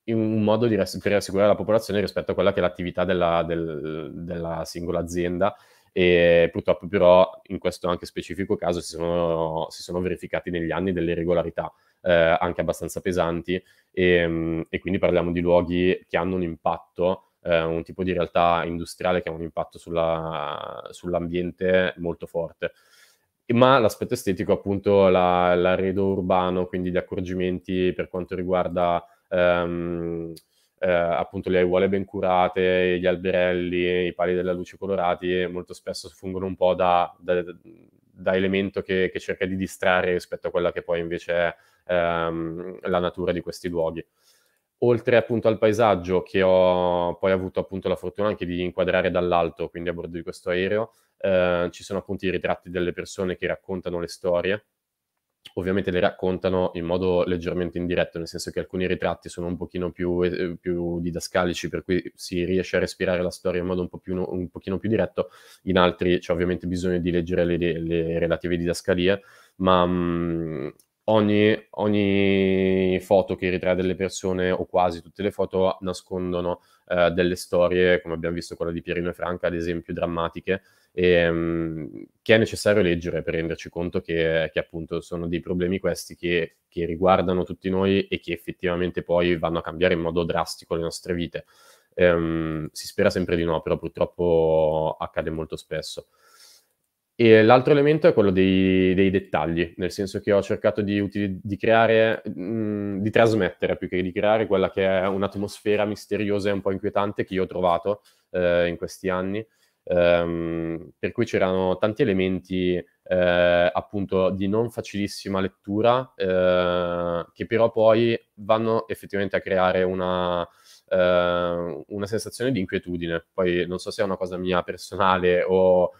in un modo di rass- per rassicurare la popolazione rispetto a quella che è l'attività della, del, della singola azienda e purtroppo però in questo anche specifico caso si sono, si sono verificati negli anni delle irregolarità eh, anche abbastanza pesanti e, ehm, e quindi parliamo di luoghi che hanno un impatto, eh, un tipo di realtà industriale che ha un impatto sulla, sull'ambiente molto forte. Ma l'aspetto estetico, appunto, la, l'arredo urbano, quindi gli accorgimenti per quanto riguarda ehm, eh, appunto le aiuole ben curate, gli alberelli, i pali della luce colorati, molto spesso fungono un po' da, da, da elemento che, che, cerca di distrarre rispetto a quella che poi invece è ehm, la natura di questi luoghi. Oltre appunto al paesaggio che ho poi avuto appunto la fortuna anche di inquadrare dall'alto, quindi a bordo di questo aereo, eh, ci sono appunto i ritratti delle persone che raccontano le storie, ovviamente le raccontano in modo leggermente indiretto, nel senso che alcuni ritratti sono un pochino più, eh, più didascalici, per cui si riesce a respirare la storia in modo un, po più, un pochino più diretto, in altri c'è ovviamente bisogno di leggere le, le relative didascalie, ma mh, mm, ogni, ogni foto che ritrae delle persone, o quasi tutte le foto, nascondono eh, delle storie, come abbiamo visto quella di Pierino e Franca, ad esempio, drammatiche, e, um, che è necessario leggere per renderci conto che, che appunto sono dei problemi questi che, che riguardano tutti noi e che effettivamente poi vanno a cambiare in modo drastico le nostre vite. Um, si spera sempre di no, però purtroppo accade molto spesso. E l'altro elemento è quello dei, dei, dettagli, nel senso che ho cercato di, di creare, mh, mm, di trasmettere più che di creare quella che è un'atmosfera misteriosa e un po' inquietante che io ho trovato eh, in questi anni, ehm, per cui c'erano tanti elementi eh, appunto di non facilissima lettura eh, che però poi vanno effettivamente a creare una, eh, una sensazione di inquietudine. Poi non so se è una cosa mia personale o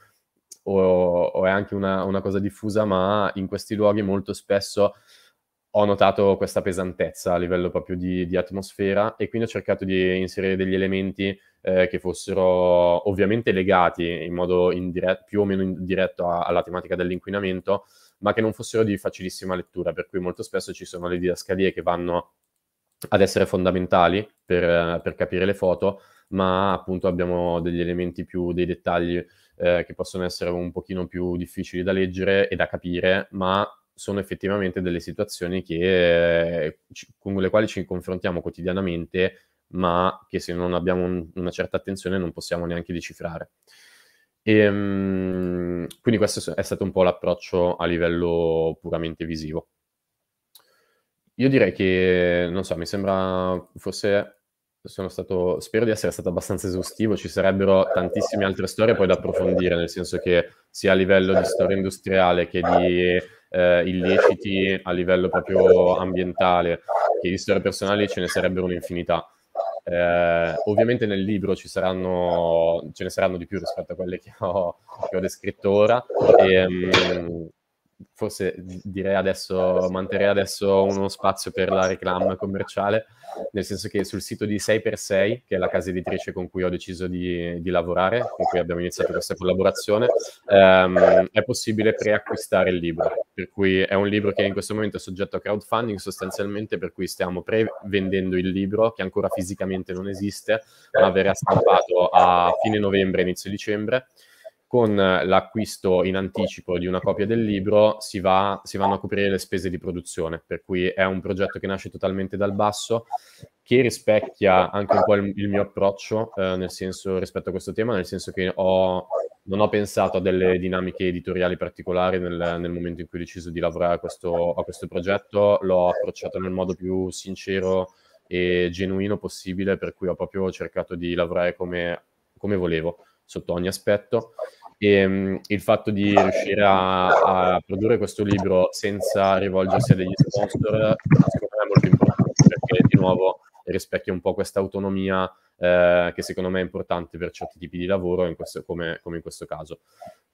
o, o è anche una, una, cosa diffusa, ma in questi luoghi molto spesso ho notato questa pesantezza a livello proprio di, di atmosfera e quindi ho cercato di inserire degli elementi eh, che fossero ovviamente legati in modo indirett- più o meno indiretto a- alla tematica dell'inquinamento, ma che non fossero di facilissima lettura, per cui molto spesso ci sono le didascalie che vanno ad essere fondamentali per, per capire le foto, ma appunto abbiamo degli elementi più, dei dettagli eh, che possono essere un pochino più difficili da leggere e da capire, ma sono effettivamente delle situazioni che, eh, con le quali ci confrontiamo quotidianamente, ma che se non abbiamo un, una certa attenzione non possiamo neanche decifrare. E, ehm, quindi questo è stato un po' l'approccio a livello puramente visivo. Io direi che, non so, mi sembra forse stato, spero di essere stato abbastanza esaustivo, ci sarebbero tantissime altre storie poi da approfondire, nel senso che sia a livello di storia industriale che di eh, illeciti a livello proprio ambientale, che di storie personali ce ne sarebbero un'infinità. Eh, ovviamente nel libro ci saranno, ce ne saranno di più rispetto a quelle che ho, che ho descritto ora. E, um, forse direi adesso, eh, manterrei adesso uno spazio per la reclam commerciale, nel senso che sul sito di 6x6, che è la casa editrice con cui ho deciso di, di lavorare, con cui abbiamo iniziato questa collaborazione, ehm, è possibile preacquistare il libro, per cui è un libro che in questo momento è soggetto a crowdfunding sostanzialmente, per cui stiamo pre-vendendo il libro, che ancora fisicamente non esiste, ma verrà stampato a fine novembre, inizio dicembre, con l'acquisto in anticipo di una copia del libro si, va, si, vanno a coprire le spese di produzione, per cui è un progetto che nasce totalmente dal basso, che rispecchia anche un po' il, il mio approccio eh, senso, rispetto a questo tema, nel senso che ho, non ho pensato a delle dinamiche editoriali particolari nel, nel momento in cui ho deciso di lavorare a questo, a questo progetto, l'ho approcciato nel modo più sincero e genuino possibile, per cui ho proprio cercato di lavorare come, come volevo sotto ogni aspetto e um, il fatto di riuscire a, a, produrre questo libro senza rivolgersi a degli sponsor, secondo me è molto importante perché di nuovo e rispecchia un po' questa autonomia eh, che secondo me è importante per certi tipi di lavoro, in questo, come, come in questo caso.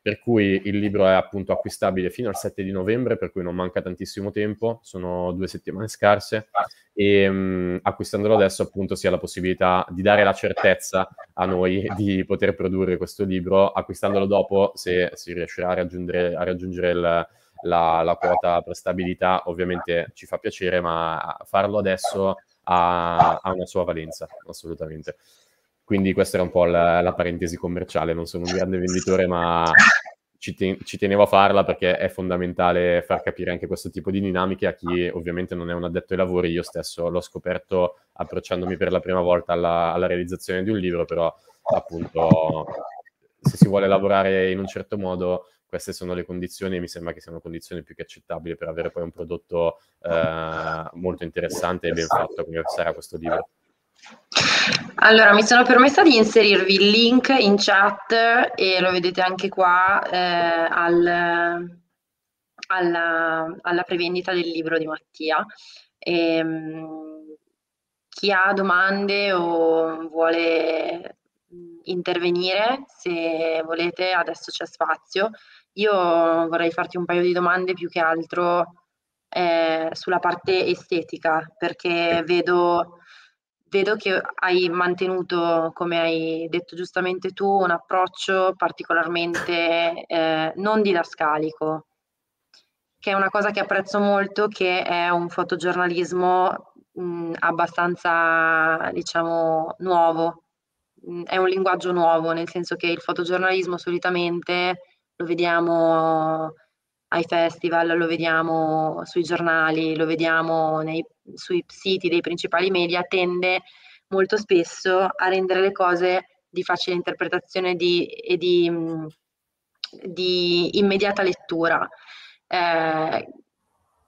Per cui il libro è appunto acquistabile fino al 7 di novembre, per cui non manca tantissimo tempo, sono due settimane scarse, e mh, mm, acquistandolo adesso appunto si ha la possibilità di dare la certezza a noi di poter produrre questo libro, acquistandolo dopo se si riuscirà a raggiungere, a raggiungere il, la, la quota prestabilità ovviamente ci fa piacere, ma farlo adesso ha, ha una sua valenza, assolutamente. Quindi questa era un po' la, la, parentesi commerciale, non sono un grande venditore, ma ci, te, ci, tenevo a farla perché è fondamentale far capire anche questo tipo di dinamiche a chi ovviamente non è un addetto ai lavori. Io stesso l'ho scoperto approcciandomi per la prima volta alla, alla realizzazione di un libro, però appunto se si vuole lavorare in un certo modo queste sono le condizioni e mi sembra che siano condizioni più che accettabili per avere poi un prodotto eh, molto interessante e ben esatto. fatto come sarà questo libro. Allora, mi sono permessa di inserirvi il link in chat e lo vedete anche qua eh, al, alla, alla, prevendita del libro di Mattia. E, ehm, chi ha domande o vuole intervenire, se volete, adesso c'è spazio. Io vorrei farti un paio di domande più che altro eh, sulla parte estetica, perché vedo, vedo che hai mantenuto, come hai detto giustamente tu, un approccio particolarmente eh, non didascalico, che è una cosa che apprezzo molto, che è un fotogiornalismo mh, abbastanza, diciamo, nuovo. è un linguaggio nuovo, nel senso che il fotogiornalismo solitamente lo vediamo ai festival, lo vediamo sui giornali, lo vediamo nei, sui siti dei principali media, tende molto spesso a rendere le cose di facile interpretazione di, e di, mm, di immediata lettura. Eh,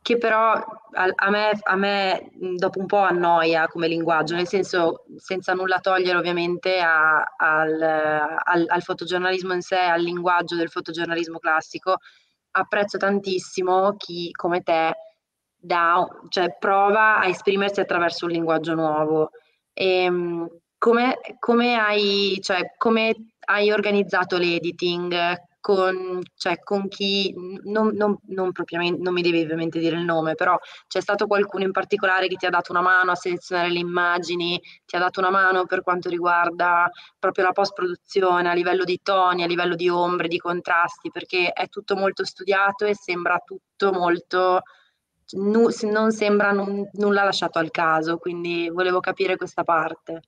che però a, a, me, a, me, dopo un po' annoia come linguaggio, nel senso senza nulla togliere ovviamente a, al, al, al, fotogiornalismo in sé, al linguaggio del fotogiornalismo classico, apprezzo tantissimo chi come te da, cioè, prova a esprimersi attraverso un linguaggio nuovo. E, ehm, come, come, hai, cioè, come hai organizzato l'editing? con, cioè, con chi, non, non, non, propriamente, non mi devi ovviamente dire il nome, però c'è stato qualcuno in particolare che ti ha dato una mano a selezionare le immagini, ti ha dato una mano per quanto riguarda proprio la post-produzione a livello di toni, a livello di ombre, di contrasti, perché è tutto molto studiato e sembra tutto molto... Nu, non sembra n- nulla lasciato al caso, quindi volevo capire questa parte.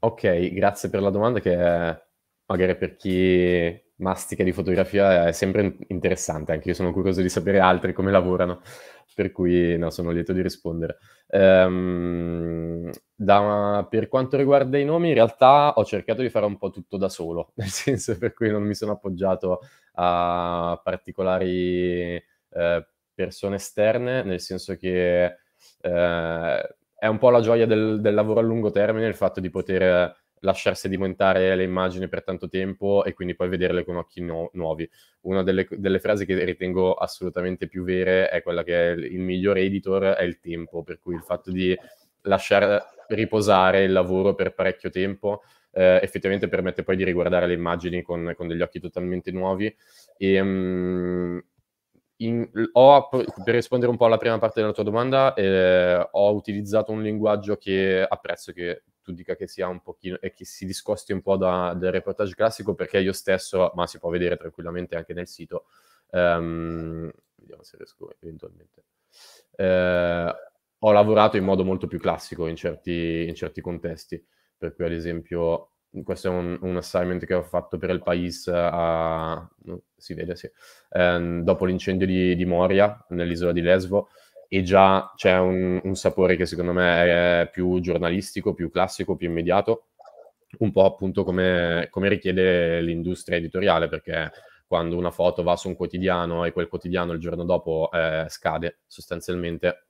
Ok, grazie per la domanda che è magari per chi mastica di fotografia è sempre interessante, anche io sono curioso di sapere altri come lavorano, per cui no, sono lieto di rispondere. Ehm, da, per quanto riguarda i nomi, in realtà ho cercato di fare un po' tutto da solo, nel senso per cui non mi sono appoggiato a particolari eh, persone esterne, nel senso che eh, è un po' la gioia del, del lavoro a lungo termine, il fatto di poter lasciarsi diventare le immagini per tanto tempo e quindi poi vederle con occhi no- nuovi. Una delle, delle, frasi che ritengo assolutamente più vere è quella che il, il miglior editor è il tempo, per cui il fatto di lasciare riposare il lavoro per parecchio tempo eh, effettivamente permette poi di riguardare le immagini con, con degli occhi totalmente nuovi. E, um, in, ho, per rispondere un po' alla prima parte della tua domanda, eh, ho utilizzato un linguaggio che apprezzo, che tu dica che sia un pochino e che si discosti un po' da, dal reportage classico perché io stesso, ma si può vedere tranquillamente anche nel sito, ehm, vediamo se riesco eventualmente, eh, ho lavorato in modo molto più classico in certi, in certi contesti, per cui ad esempio questo è un, un, assignment che ho fatto per il Pais a, si vede, sì, ehm, dopo l'incendio di, di Moria nell'isola di Lesbo, e già c'è un, un, sapore che secondo me è più giornalistico, più classico, più immediato, un po' appunto come, come richiede l'industria editoriale, perché quando una foto va su un quotidiano e quel quotidiano il giorno dopo eh, scade sostanzialmente,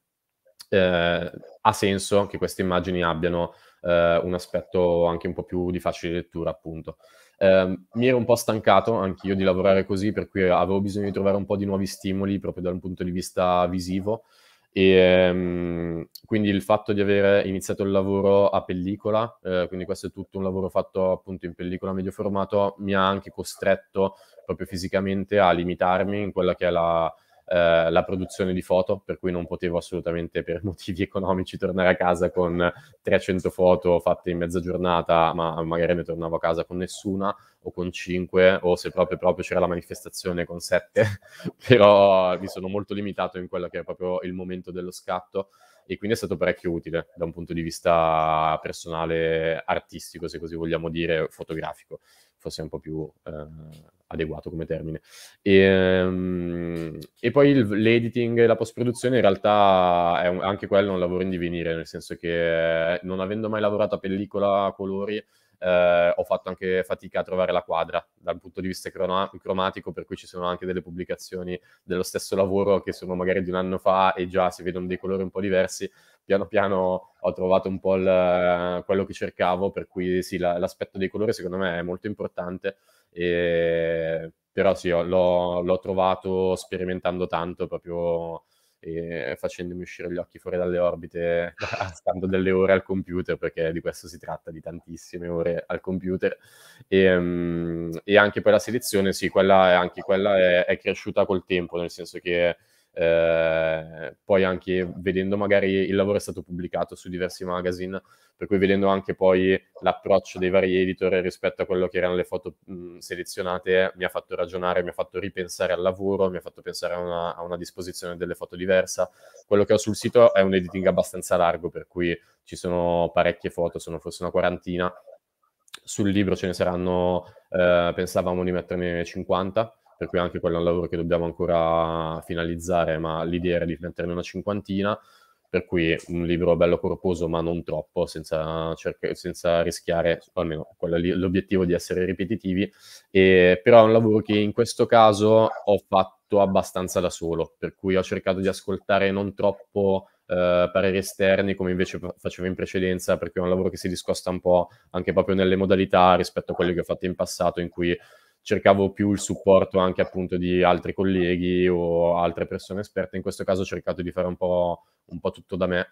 eh, ha senso che queste immagini abbiano eh, un aspetto anche un po' più di facile lettura, appunto. Ehm, mi ero un po' stancato anch'io di lavorare così, per cui avevo bisogno di trovare un po' di nuovi stimoli proprio da un punto di vista visivo. E, um, quindi il fatto di aver iniziato il lavoro a pellicola, eh, quindi questo è tutto un lavoro fatto appunto in pellicola medio formato, mi ha anche costretto proprio fisicamente a limitarmi in quella che è la, eh, la produzione di foto, per cui non potevo assolutamente per motivi economici tornare a casa con 300 foto fatte in mezza giornata, ma magari ne tornavo a casa con nessuna o con 5 o se proprio, proprio c'era la manifestazione con 7, però mi sono molto limitato in quello che è proprio il momento dello scatto e quindi è stato parecchio utile da un punto di vista personale, artistico, se così vogliamo dire, fotografico, forse un po' più eh, adeguato come termine. E, ehm, e poi il, l'editing e la post-produzione in realtà è un, anche quello un lavoro in divenire, nel senso che eh, non avendo mai lavorato a pellicola a colori, eh, ho fatto anche fatica a trovare la quadra dal punto di vista crona- cromatico, per cui ci sono anche delle pubblicazioni dello stesso lavoro che sono magari di un anno fa e già si vedono dei colori un po' diversi. Piano piano ho trovato un po' il, quello che cercavo, per cui sì, la, l'aspetto dei colori secondo me è molto importante. E, però sì, l'ho, l'ho trovato sperimentando tanto proprio e facendomi uscire gli occhi fuori dalle orbite, stando delle ore al computer, perché di questo si tratta, di tantissime ore al computer. E, um, e anche poi la selezione, sì, quella è, anche quella è, è, cresciuta col tempo, nel senso che eh, poi anche vedendo magari il lavoro è stato pubblicato su diversi magazine, per cui vedendo anche poi l'approccio dei vari editor rispetto a quello che erano le foto mh, mm, selezionate, mi ha fatto ragionare, mi ha fatto ripensare al lavoro, mi ha fatto pensare a una, a una disposizione delle foto diversa. Quello che ho sul sito è un editing abbastanza largo, per cui ci sono parecchie foto, sono forse una quarantina, sul libro ce ne saranno, eh, pensavamo di metterne 50, per cui anche quello è un lavoro che dobbiamo ancora finalizzare, ma l'idea era di metterne una cinquantina, per cui un libro bello corposo, ma non troppo, senza, cerca, senza rischiare, almeno lì, l'obiettivo di essere ripetitivi, e, però è un lavoro che in questo caso ho fatto abbastanza da solo, per cui ho cercato di ascoltare non troppo Uh, pareri esterni come invece facevo in precedenza perché è un lavoro che si discosta un po' anche proprio nelle modalità rispetto a quelli che ho fatto in passato in cui cercavo più il supporto anche appunto di altri colleghi o altre persone esperte. In questo caso ho cercato di fare un po', un po tutto da me.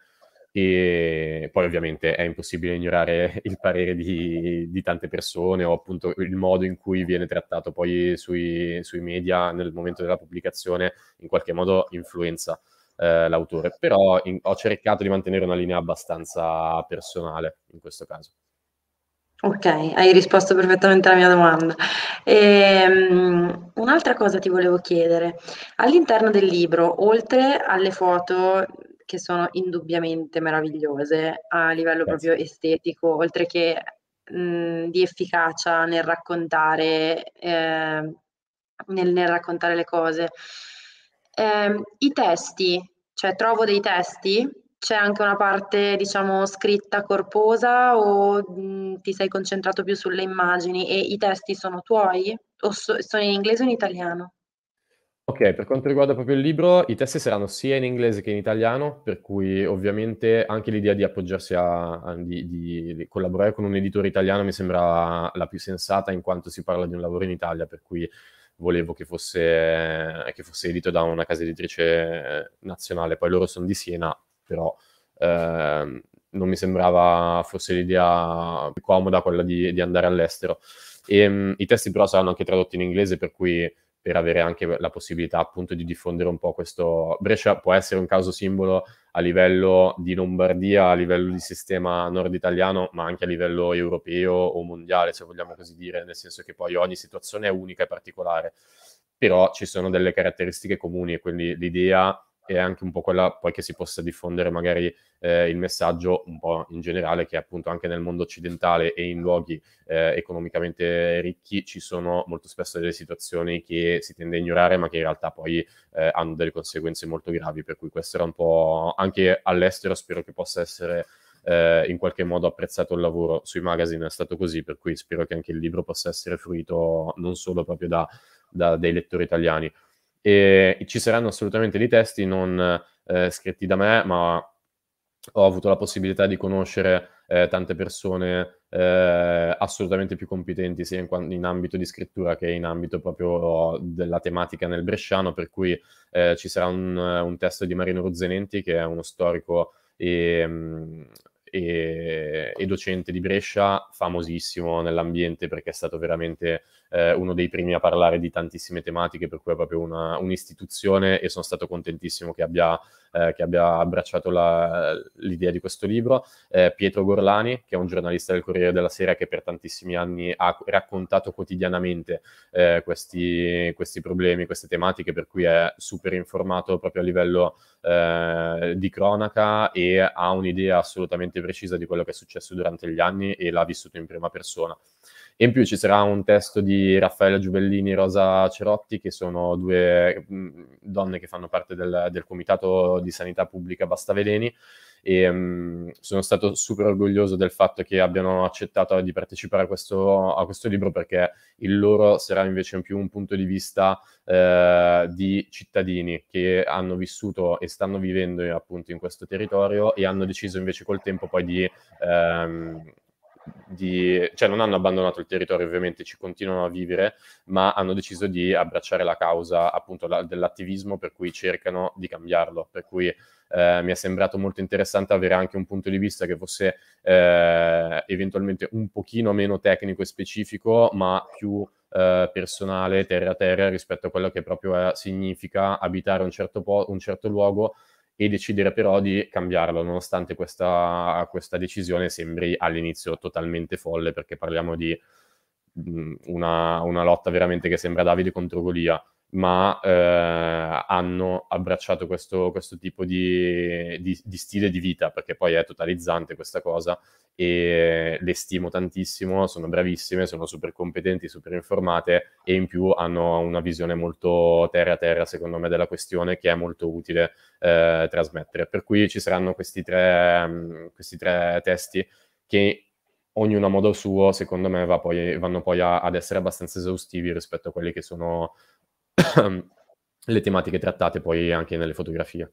E poi ovviamente è impossibile ignorare il parere di, di, tante persone o appunto il modo in cui viene trattato poi sui, sui media nel momento della pubblicazione in qualche modo influenza eh, l'autore, però in, ho cercato di mantenere una linea abbastanza personale in questo caso. Ok, hai risposto perfettamente alla mia domanda. Ehm, un'altra cosa ti volevo chiedere, all'interno del libro, oltre alle foto che sono indubbiamente meravigliose a livello Grazie. proprio estetico, oltre che mh, mhmm, di efficacia nel raccontare, eh, nel, nel raccontare le cose, ehm, i testi, cioè trovo dei testi c'è anche una parte, diciamo, scritta corposa o mh, mm, ti sei concentrato più sulle immagini e i testi sono tuoi o so- sono in inglese o in italiano? Ok, per quanto riguarda proprio il libro, i testi saranno sia in inglese che in italiano, per cui ovviamente anche l'idea di appoggiarsi a, a di, di, di, collaborare con un editore italiano mi sembra la più sensata in quanto si parla di un lavoro in Italia, per cui volevo che fosse, che fosse edito da una casa editrice eh, nazionale. Poi loro sono di Siena, però eh, non mi sembrava forse l'idea più comoda quella di, di andare all'estero. E, ehm, mh, I testi però saranno anche tradotti in inglese, per cui per avere anche la possibilità appunto di diffondere un po' questo... Brescia può essere un caso simbolo a livello di Lombardia, a livello di sistema nord italiano, ma anche a livello europeo o mondiale, se vogliamo così dire, nel senso che poi ogni situazione è unica e particolare, però ci sono delle caratteristiche comuni e quindi l'idea e anche un po' quella poi che si possa diffondere magari eh, il messaggio un po' in generale che appunto anche nel mondo occidentale e in luoghi eh, economicamente ricchi ci sono molto spesso delle situazioni che si tende a ignorare ma che in realtà poi eh, hanno delle conseguenze molto gravi per cui questo era un po' anche all'estero spero che possa essere eh, in qualche modo apprezzato il lavoro sui magazine è stato così, per cui spero che anche il libro possa essere fruito non solo proprio da, da dei lettori italiani, e ci saranno assolutamente dei testi non eh, scritti da me, ma ho avuto la possibilità di conoscere eh, tante persone eh, assolutamente più competenti sia in, in, ambito di scrittura che in ambito proprio della tematica nel bresciano, per cui eh, ci sarà un, un testo di Marino Ruzzenenti che è uno storico e, ehm, e, e docente di Brescia, famosissimo nell'ambiente perché è stato veramente eh, uno dei primi a parlare di tantissime tematiche, per cui è proprio una, un'istituzione e sono stato contentissimo che abbia eh, che abbia abbracciato la, l'idea di questo libro, eh, Pietro Gorlani, che è un giornalista del Corriere della Sera che per tantissimi anni ha raccontato quotidianamente eh, questi, questi, problemi, queste tematiche, per cui è super informato proprio a livello eh, di cronaca e ha un'idea assolutamente precisa di quello che è successo durante gli anni e l'ha vissuto in prima persona. E in più ci sarà un testo di Raffaella Giubellini e Rosa Cerotti, che sono due mm, donne che fanno parte del, del, Comitato di Sanità Pubblica Bastaveleni. E mh, mm, sono stato super orgoglioso del fatto che abbiano accettato di partecipare a questo, a questo libro perché il loro sarà invece in più un punto di vista eh, di cittadini che hanno vissuto e stanno vivendo appunto in questo territorio e hanno deciso invece col tempo poi di ehm, di, cioè non hanno abbandonato il territorio ovviamente, ci continuano a vivere, ma hanno deciso di abbracciare la causa appunto la, dell'attivismo per cui cercano di cambiarlo, per cui eh, mi è sembrato molto interessante avere anche un punto di vista che fosse eh, eventualmente un pochino meno tecnico e specifico, ma più eh, personale, terra a terra, rispetto a quello che proprio è, eh, significa abitare un certo, po- un certo luogo, e decidere però di cambiarlo, nonostante questa, questa decisione sembri all'inizio totalmente folle, perché parliamo di mm, una, una lotta veramente che sembra Davide contro Golia ma eh, hanno abbracciato questo, questo tipo di, di, di, stile di vita, perché poi è totalizzante questa cosa e le stimo tantissimo, sono bravissime, sono super competenti, super informate e in più hanno una visione molto terra-terra, secondo me, della questione che è molto utile eh, trasmettere. Per cui ci saranno questi tre, mm, questi tre testi che ognuno a modo suo, secondo me, va poi, vanno poi a, ad essere abbastanza esaustivi rispetto a quelli che sono le tematiche trattate poi anche nelle fotografie.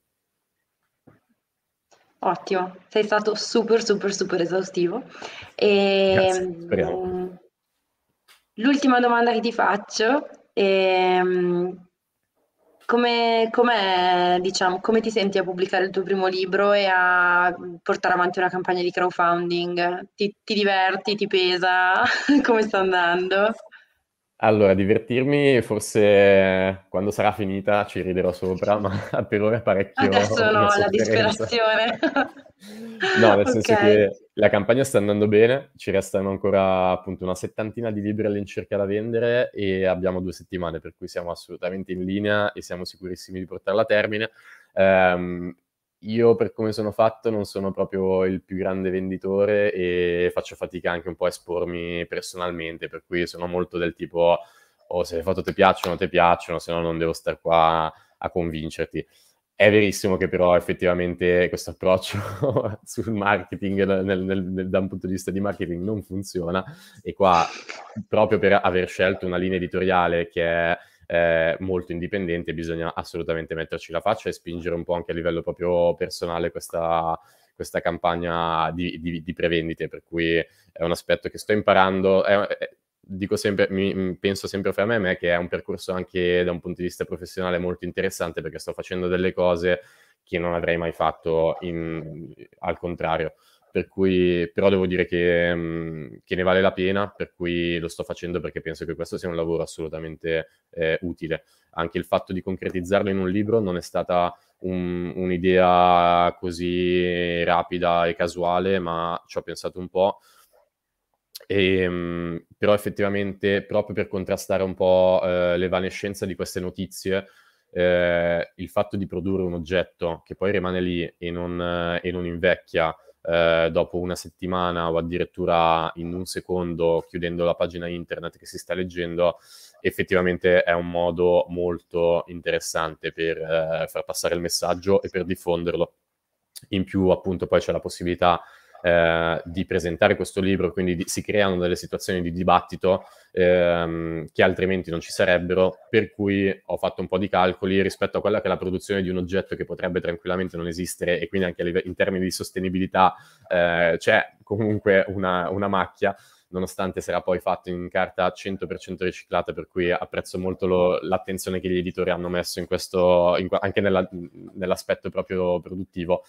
Ottimo, sei stato super, super, super esaustivo. E, ehm, Grazie, speriamo. L'ultima domanda che ti faccio è ehm, come, come, diciamo, come ti senti a pubblicare il tuo primo libro e a portare avanti una campagna di crowdfunding? Ti, ti diverti, ti pesa? come sta andando? Allora, divertirmi forse quando sarà finita ci riderò sopra, ma per ora è parecchio. Adesso no, la disperazione. no, nel senso okay. che la campagna sta andando bene, ci restano ancora appunto una settantina di libri all'incirca da vendere e abbiamo due settimane, per cui siamo assolutamente in linea e siamo sicurissimi di portarla a termine. Um, io per come sono fatto non sono proprio il più grande venditore e faccio fatica anche un po' a espormi personalmente, per cui sono molto del tipo o oh, se le foto ti piacciono, ti piacciono, se no non devo stare qua a convincerti. È verissimo che però effettivamente questo approccio sul marketing, nel, nel, nel, da un punto di vista di marketing, non funziona e qua proprio per aver scelto una linea editoriale che è eh, molto indipendente, bisogna assolutamente metterci la faccia e spingere un po' anche a livello proprio personale questa, questa campagna di, di, di, prevendite, per cui è un aspetto che sto imparando. È, è, dico sempre, mi, penso sempre fra me e me che è un percorso anche da un punto di vista professionale molto interessante perché sto facendo delle cose che non avrei mai fatto in, al contrario per cui però devo dire che, che, ne vale la pena, per cui lo sto facendo perché penso che questo sia un lavoro assolutamente eh, utile. Anche il fatto di concretizzarlo in un libro non è stata un, un'idea così rapida e casuale, ma ci ho pensato un po'. E, però effettivamente, proprio per contrastare un po' eh, l'evanescenza di queste notizie, eh, il fatto di produrre un oggetto che poi rimane lì e non, e non invecchia, eh, dopo una settimana o addirittura in un secondo chiudendo la pagina internet che si sta leggendo, effettivamente è un modo molto interessante per eh, far passare il messaggio e per diffonderlo. In più, appunto, poi c'è la possibilità eh, di presentare questo libro, quindi di, si creano delle situazioni di dibattito ehm, che altrimenti non ci sarebbero, per cui ho fatto un po' di calcoli rispetto a quella che è la produzione di un oggetto che potrebbe tranquillamente non esistere e quindi anche live- in termini di sostenibilità eh, c'è comunque una, una macchia nonostante sarà poi fatto in carta 100% riciclata, per cui apprezzo molto lo, l'attenzione che gli editori hanno messo in questo, in, anche nella, nell'aspetto proprio produttivo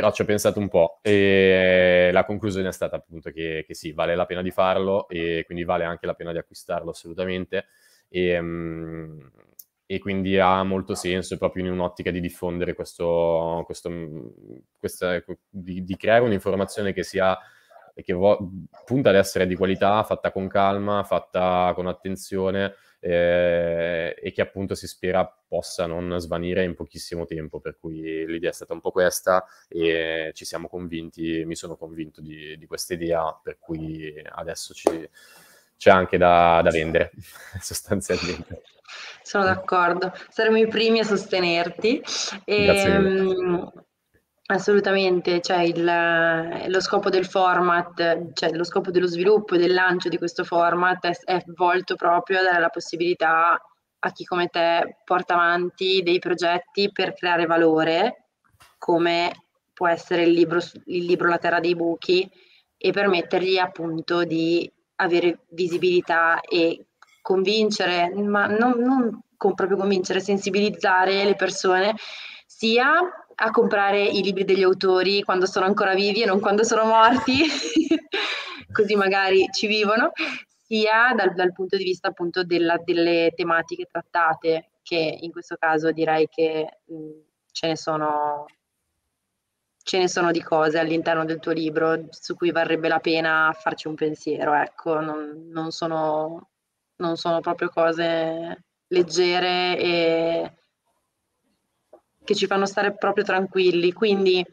però ci ho pensato un po' e la conclusione è stata appunto che, che sì, vale la pena di farlo e quindi vale anche la pena di acquistarlo assolutamente e, ehm, e quindi ha molto senso proprio in un'ottica di diffondere questo, questo questa, ecco, di, di, creare un'informazione che sia che vo- punta ad essere di qualità, fatta con calma, fatta con attenzione eh, e che appunto si spera possa non svanire in pochissimo tempo, per cui l'idea è stata un po' questa e ci siamo convinti, mi sono convinto di, di questa idea, per cui adesso ci, c'è anche da, da vendere sostanzialmente. Sono d'accordo, saremo i primi a sostenerti. E, Assolutamente, cioè il, eh, lo scopo del format, cioè lo scopo dello sviluppo e del lancio di questo format è, è volto proprio a dare la possibilità a chi come te porta avanti dei progetti per creare valore, come può essere il libro, il libro La terra dei buchi, e permettergli appunto di avere visibilità e convincere, ma non, non con proprio convincere, sensibilizzare le persone sia a comprare i libri degli autori quando sono ancora vivi e non quando sono morti, così magari ci vivono, sia dal, dal punto di vista appunto della, delle tematiche trattate, che in questo caso direi che mh, mm, ce, ne sono, ce ne sono di cose all'interno del tuo libro su cui varrebbe la pena farci un pensiero, ecco, non, non sono, non sono proprio cose leggere e che ci fanno stare proprio tranquilli. Quindi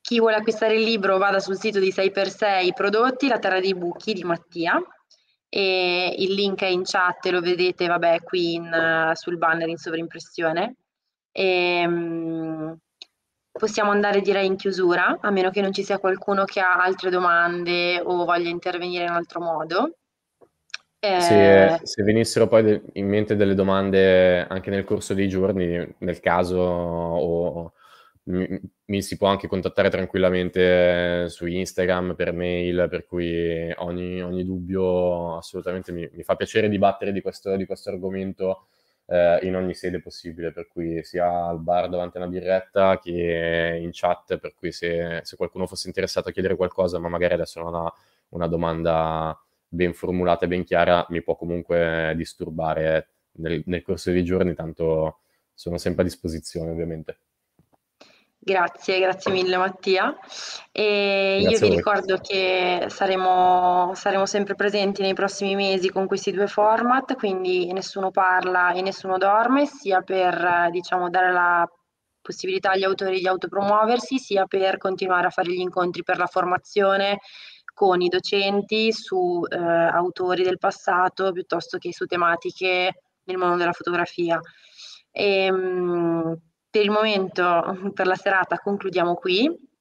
chi vuole acquistare il libro vada sul sito di 6x6 Prodotti, La Terra dei Buchi di Mattia. E il link è in chat, lo vedete, vabbè, qui in, eh, sul banner in sovrimpressione. E, ehm, possiamo andare direi in chiusura, a meno che non ci sia qualcuno che ha altre domande o voglia intervenire in altro modo. Eh... Se, eh, se, venissero poi de- in mente delle domande anche nel corso dei giorni, nel caso o, mi, mi, si può anche contattare tranquillamente su Instagram, per mail, per cui ogni, ogni dubbio assolutamente mi, mi, fa piacere dibattere di questo, di questo argomento eh, in ogni sede possibile, per cui sia al bar davanti a una birretta che in chat, per cui se, se qualcuno fosse interessato a chiedere qualcosa, ma magari adesso non ha una domanda ben formulata e ben chiara mi può comunque disturbare nel, nel corso dei giorni, tanto sono sempre a disposizione ovviamente. Grazie, grazie mille Mattia. E grazie io vi ricordo che saremo, saremo, sempre presenti nei prossimi mesi con questi due format, quindi nessuno parla e nessuno dorme, sia per diciamo, dare la possibilità agli autori di autopromuoversi, sia per continuare a fare gli incontri per la formazione con i docenti su eh, autori del passato piuttosto che su tematiche nel mondo della fotografia. E, ehm, per il momento, per la serata, concludiamo qui.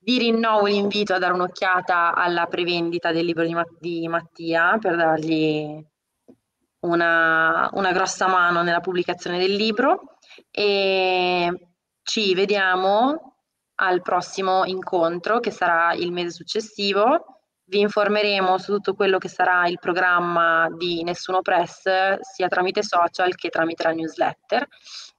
Vi rinnovo l'invito a dare un'occhiata alla prevendita del libro di, Matt di Mattia per dargli una, una, grossa mano nella pubblicazione del libro e ci vediamo al prossimo incontro che sarà il mese successivo. Vi informeremo su tutto quello che sarà il programma di Nessuno Press, sia tramite social che tramite la newsletter.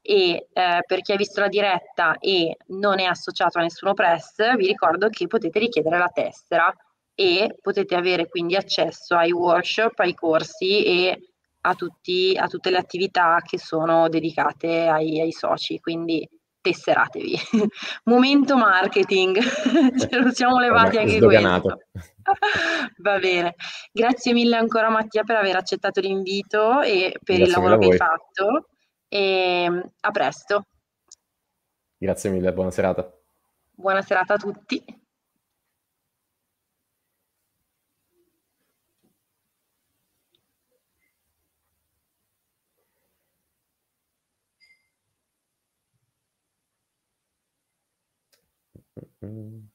E eh, per chi ha visto la diretta e non è associato a Nessuno Press, vi ricordo che potete richiedere la tessera e potete avere quindi accesso ai workshop, ai corsi e a, tutti, a tutte le attività che sono dedicate ai, ai soci. Quindi tesseratevi. Momento marketing, ce lo siamo levati anche questo. Va bene, grazie mille ancora Mattia per aver accettato l'invito e per grazie il lavoro che hai fatto e ehm, a presto. Grazie mille, buona serata. Buona serata a tutti. 嗯。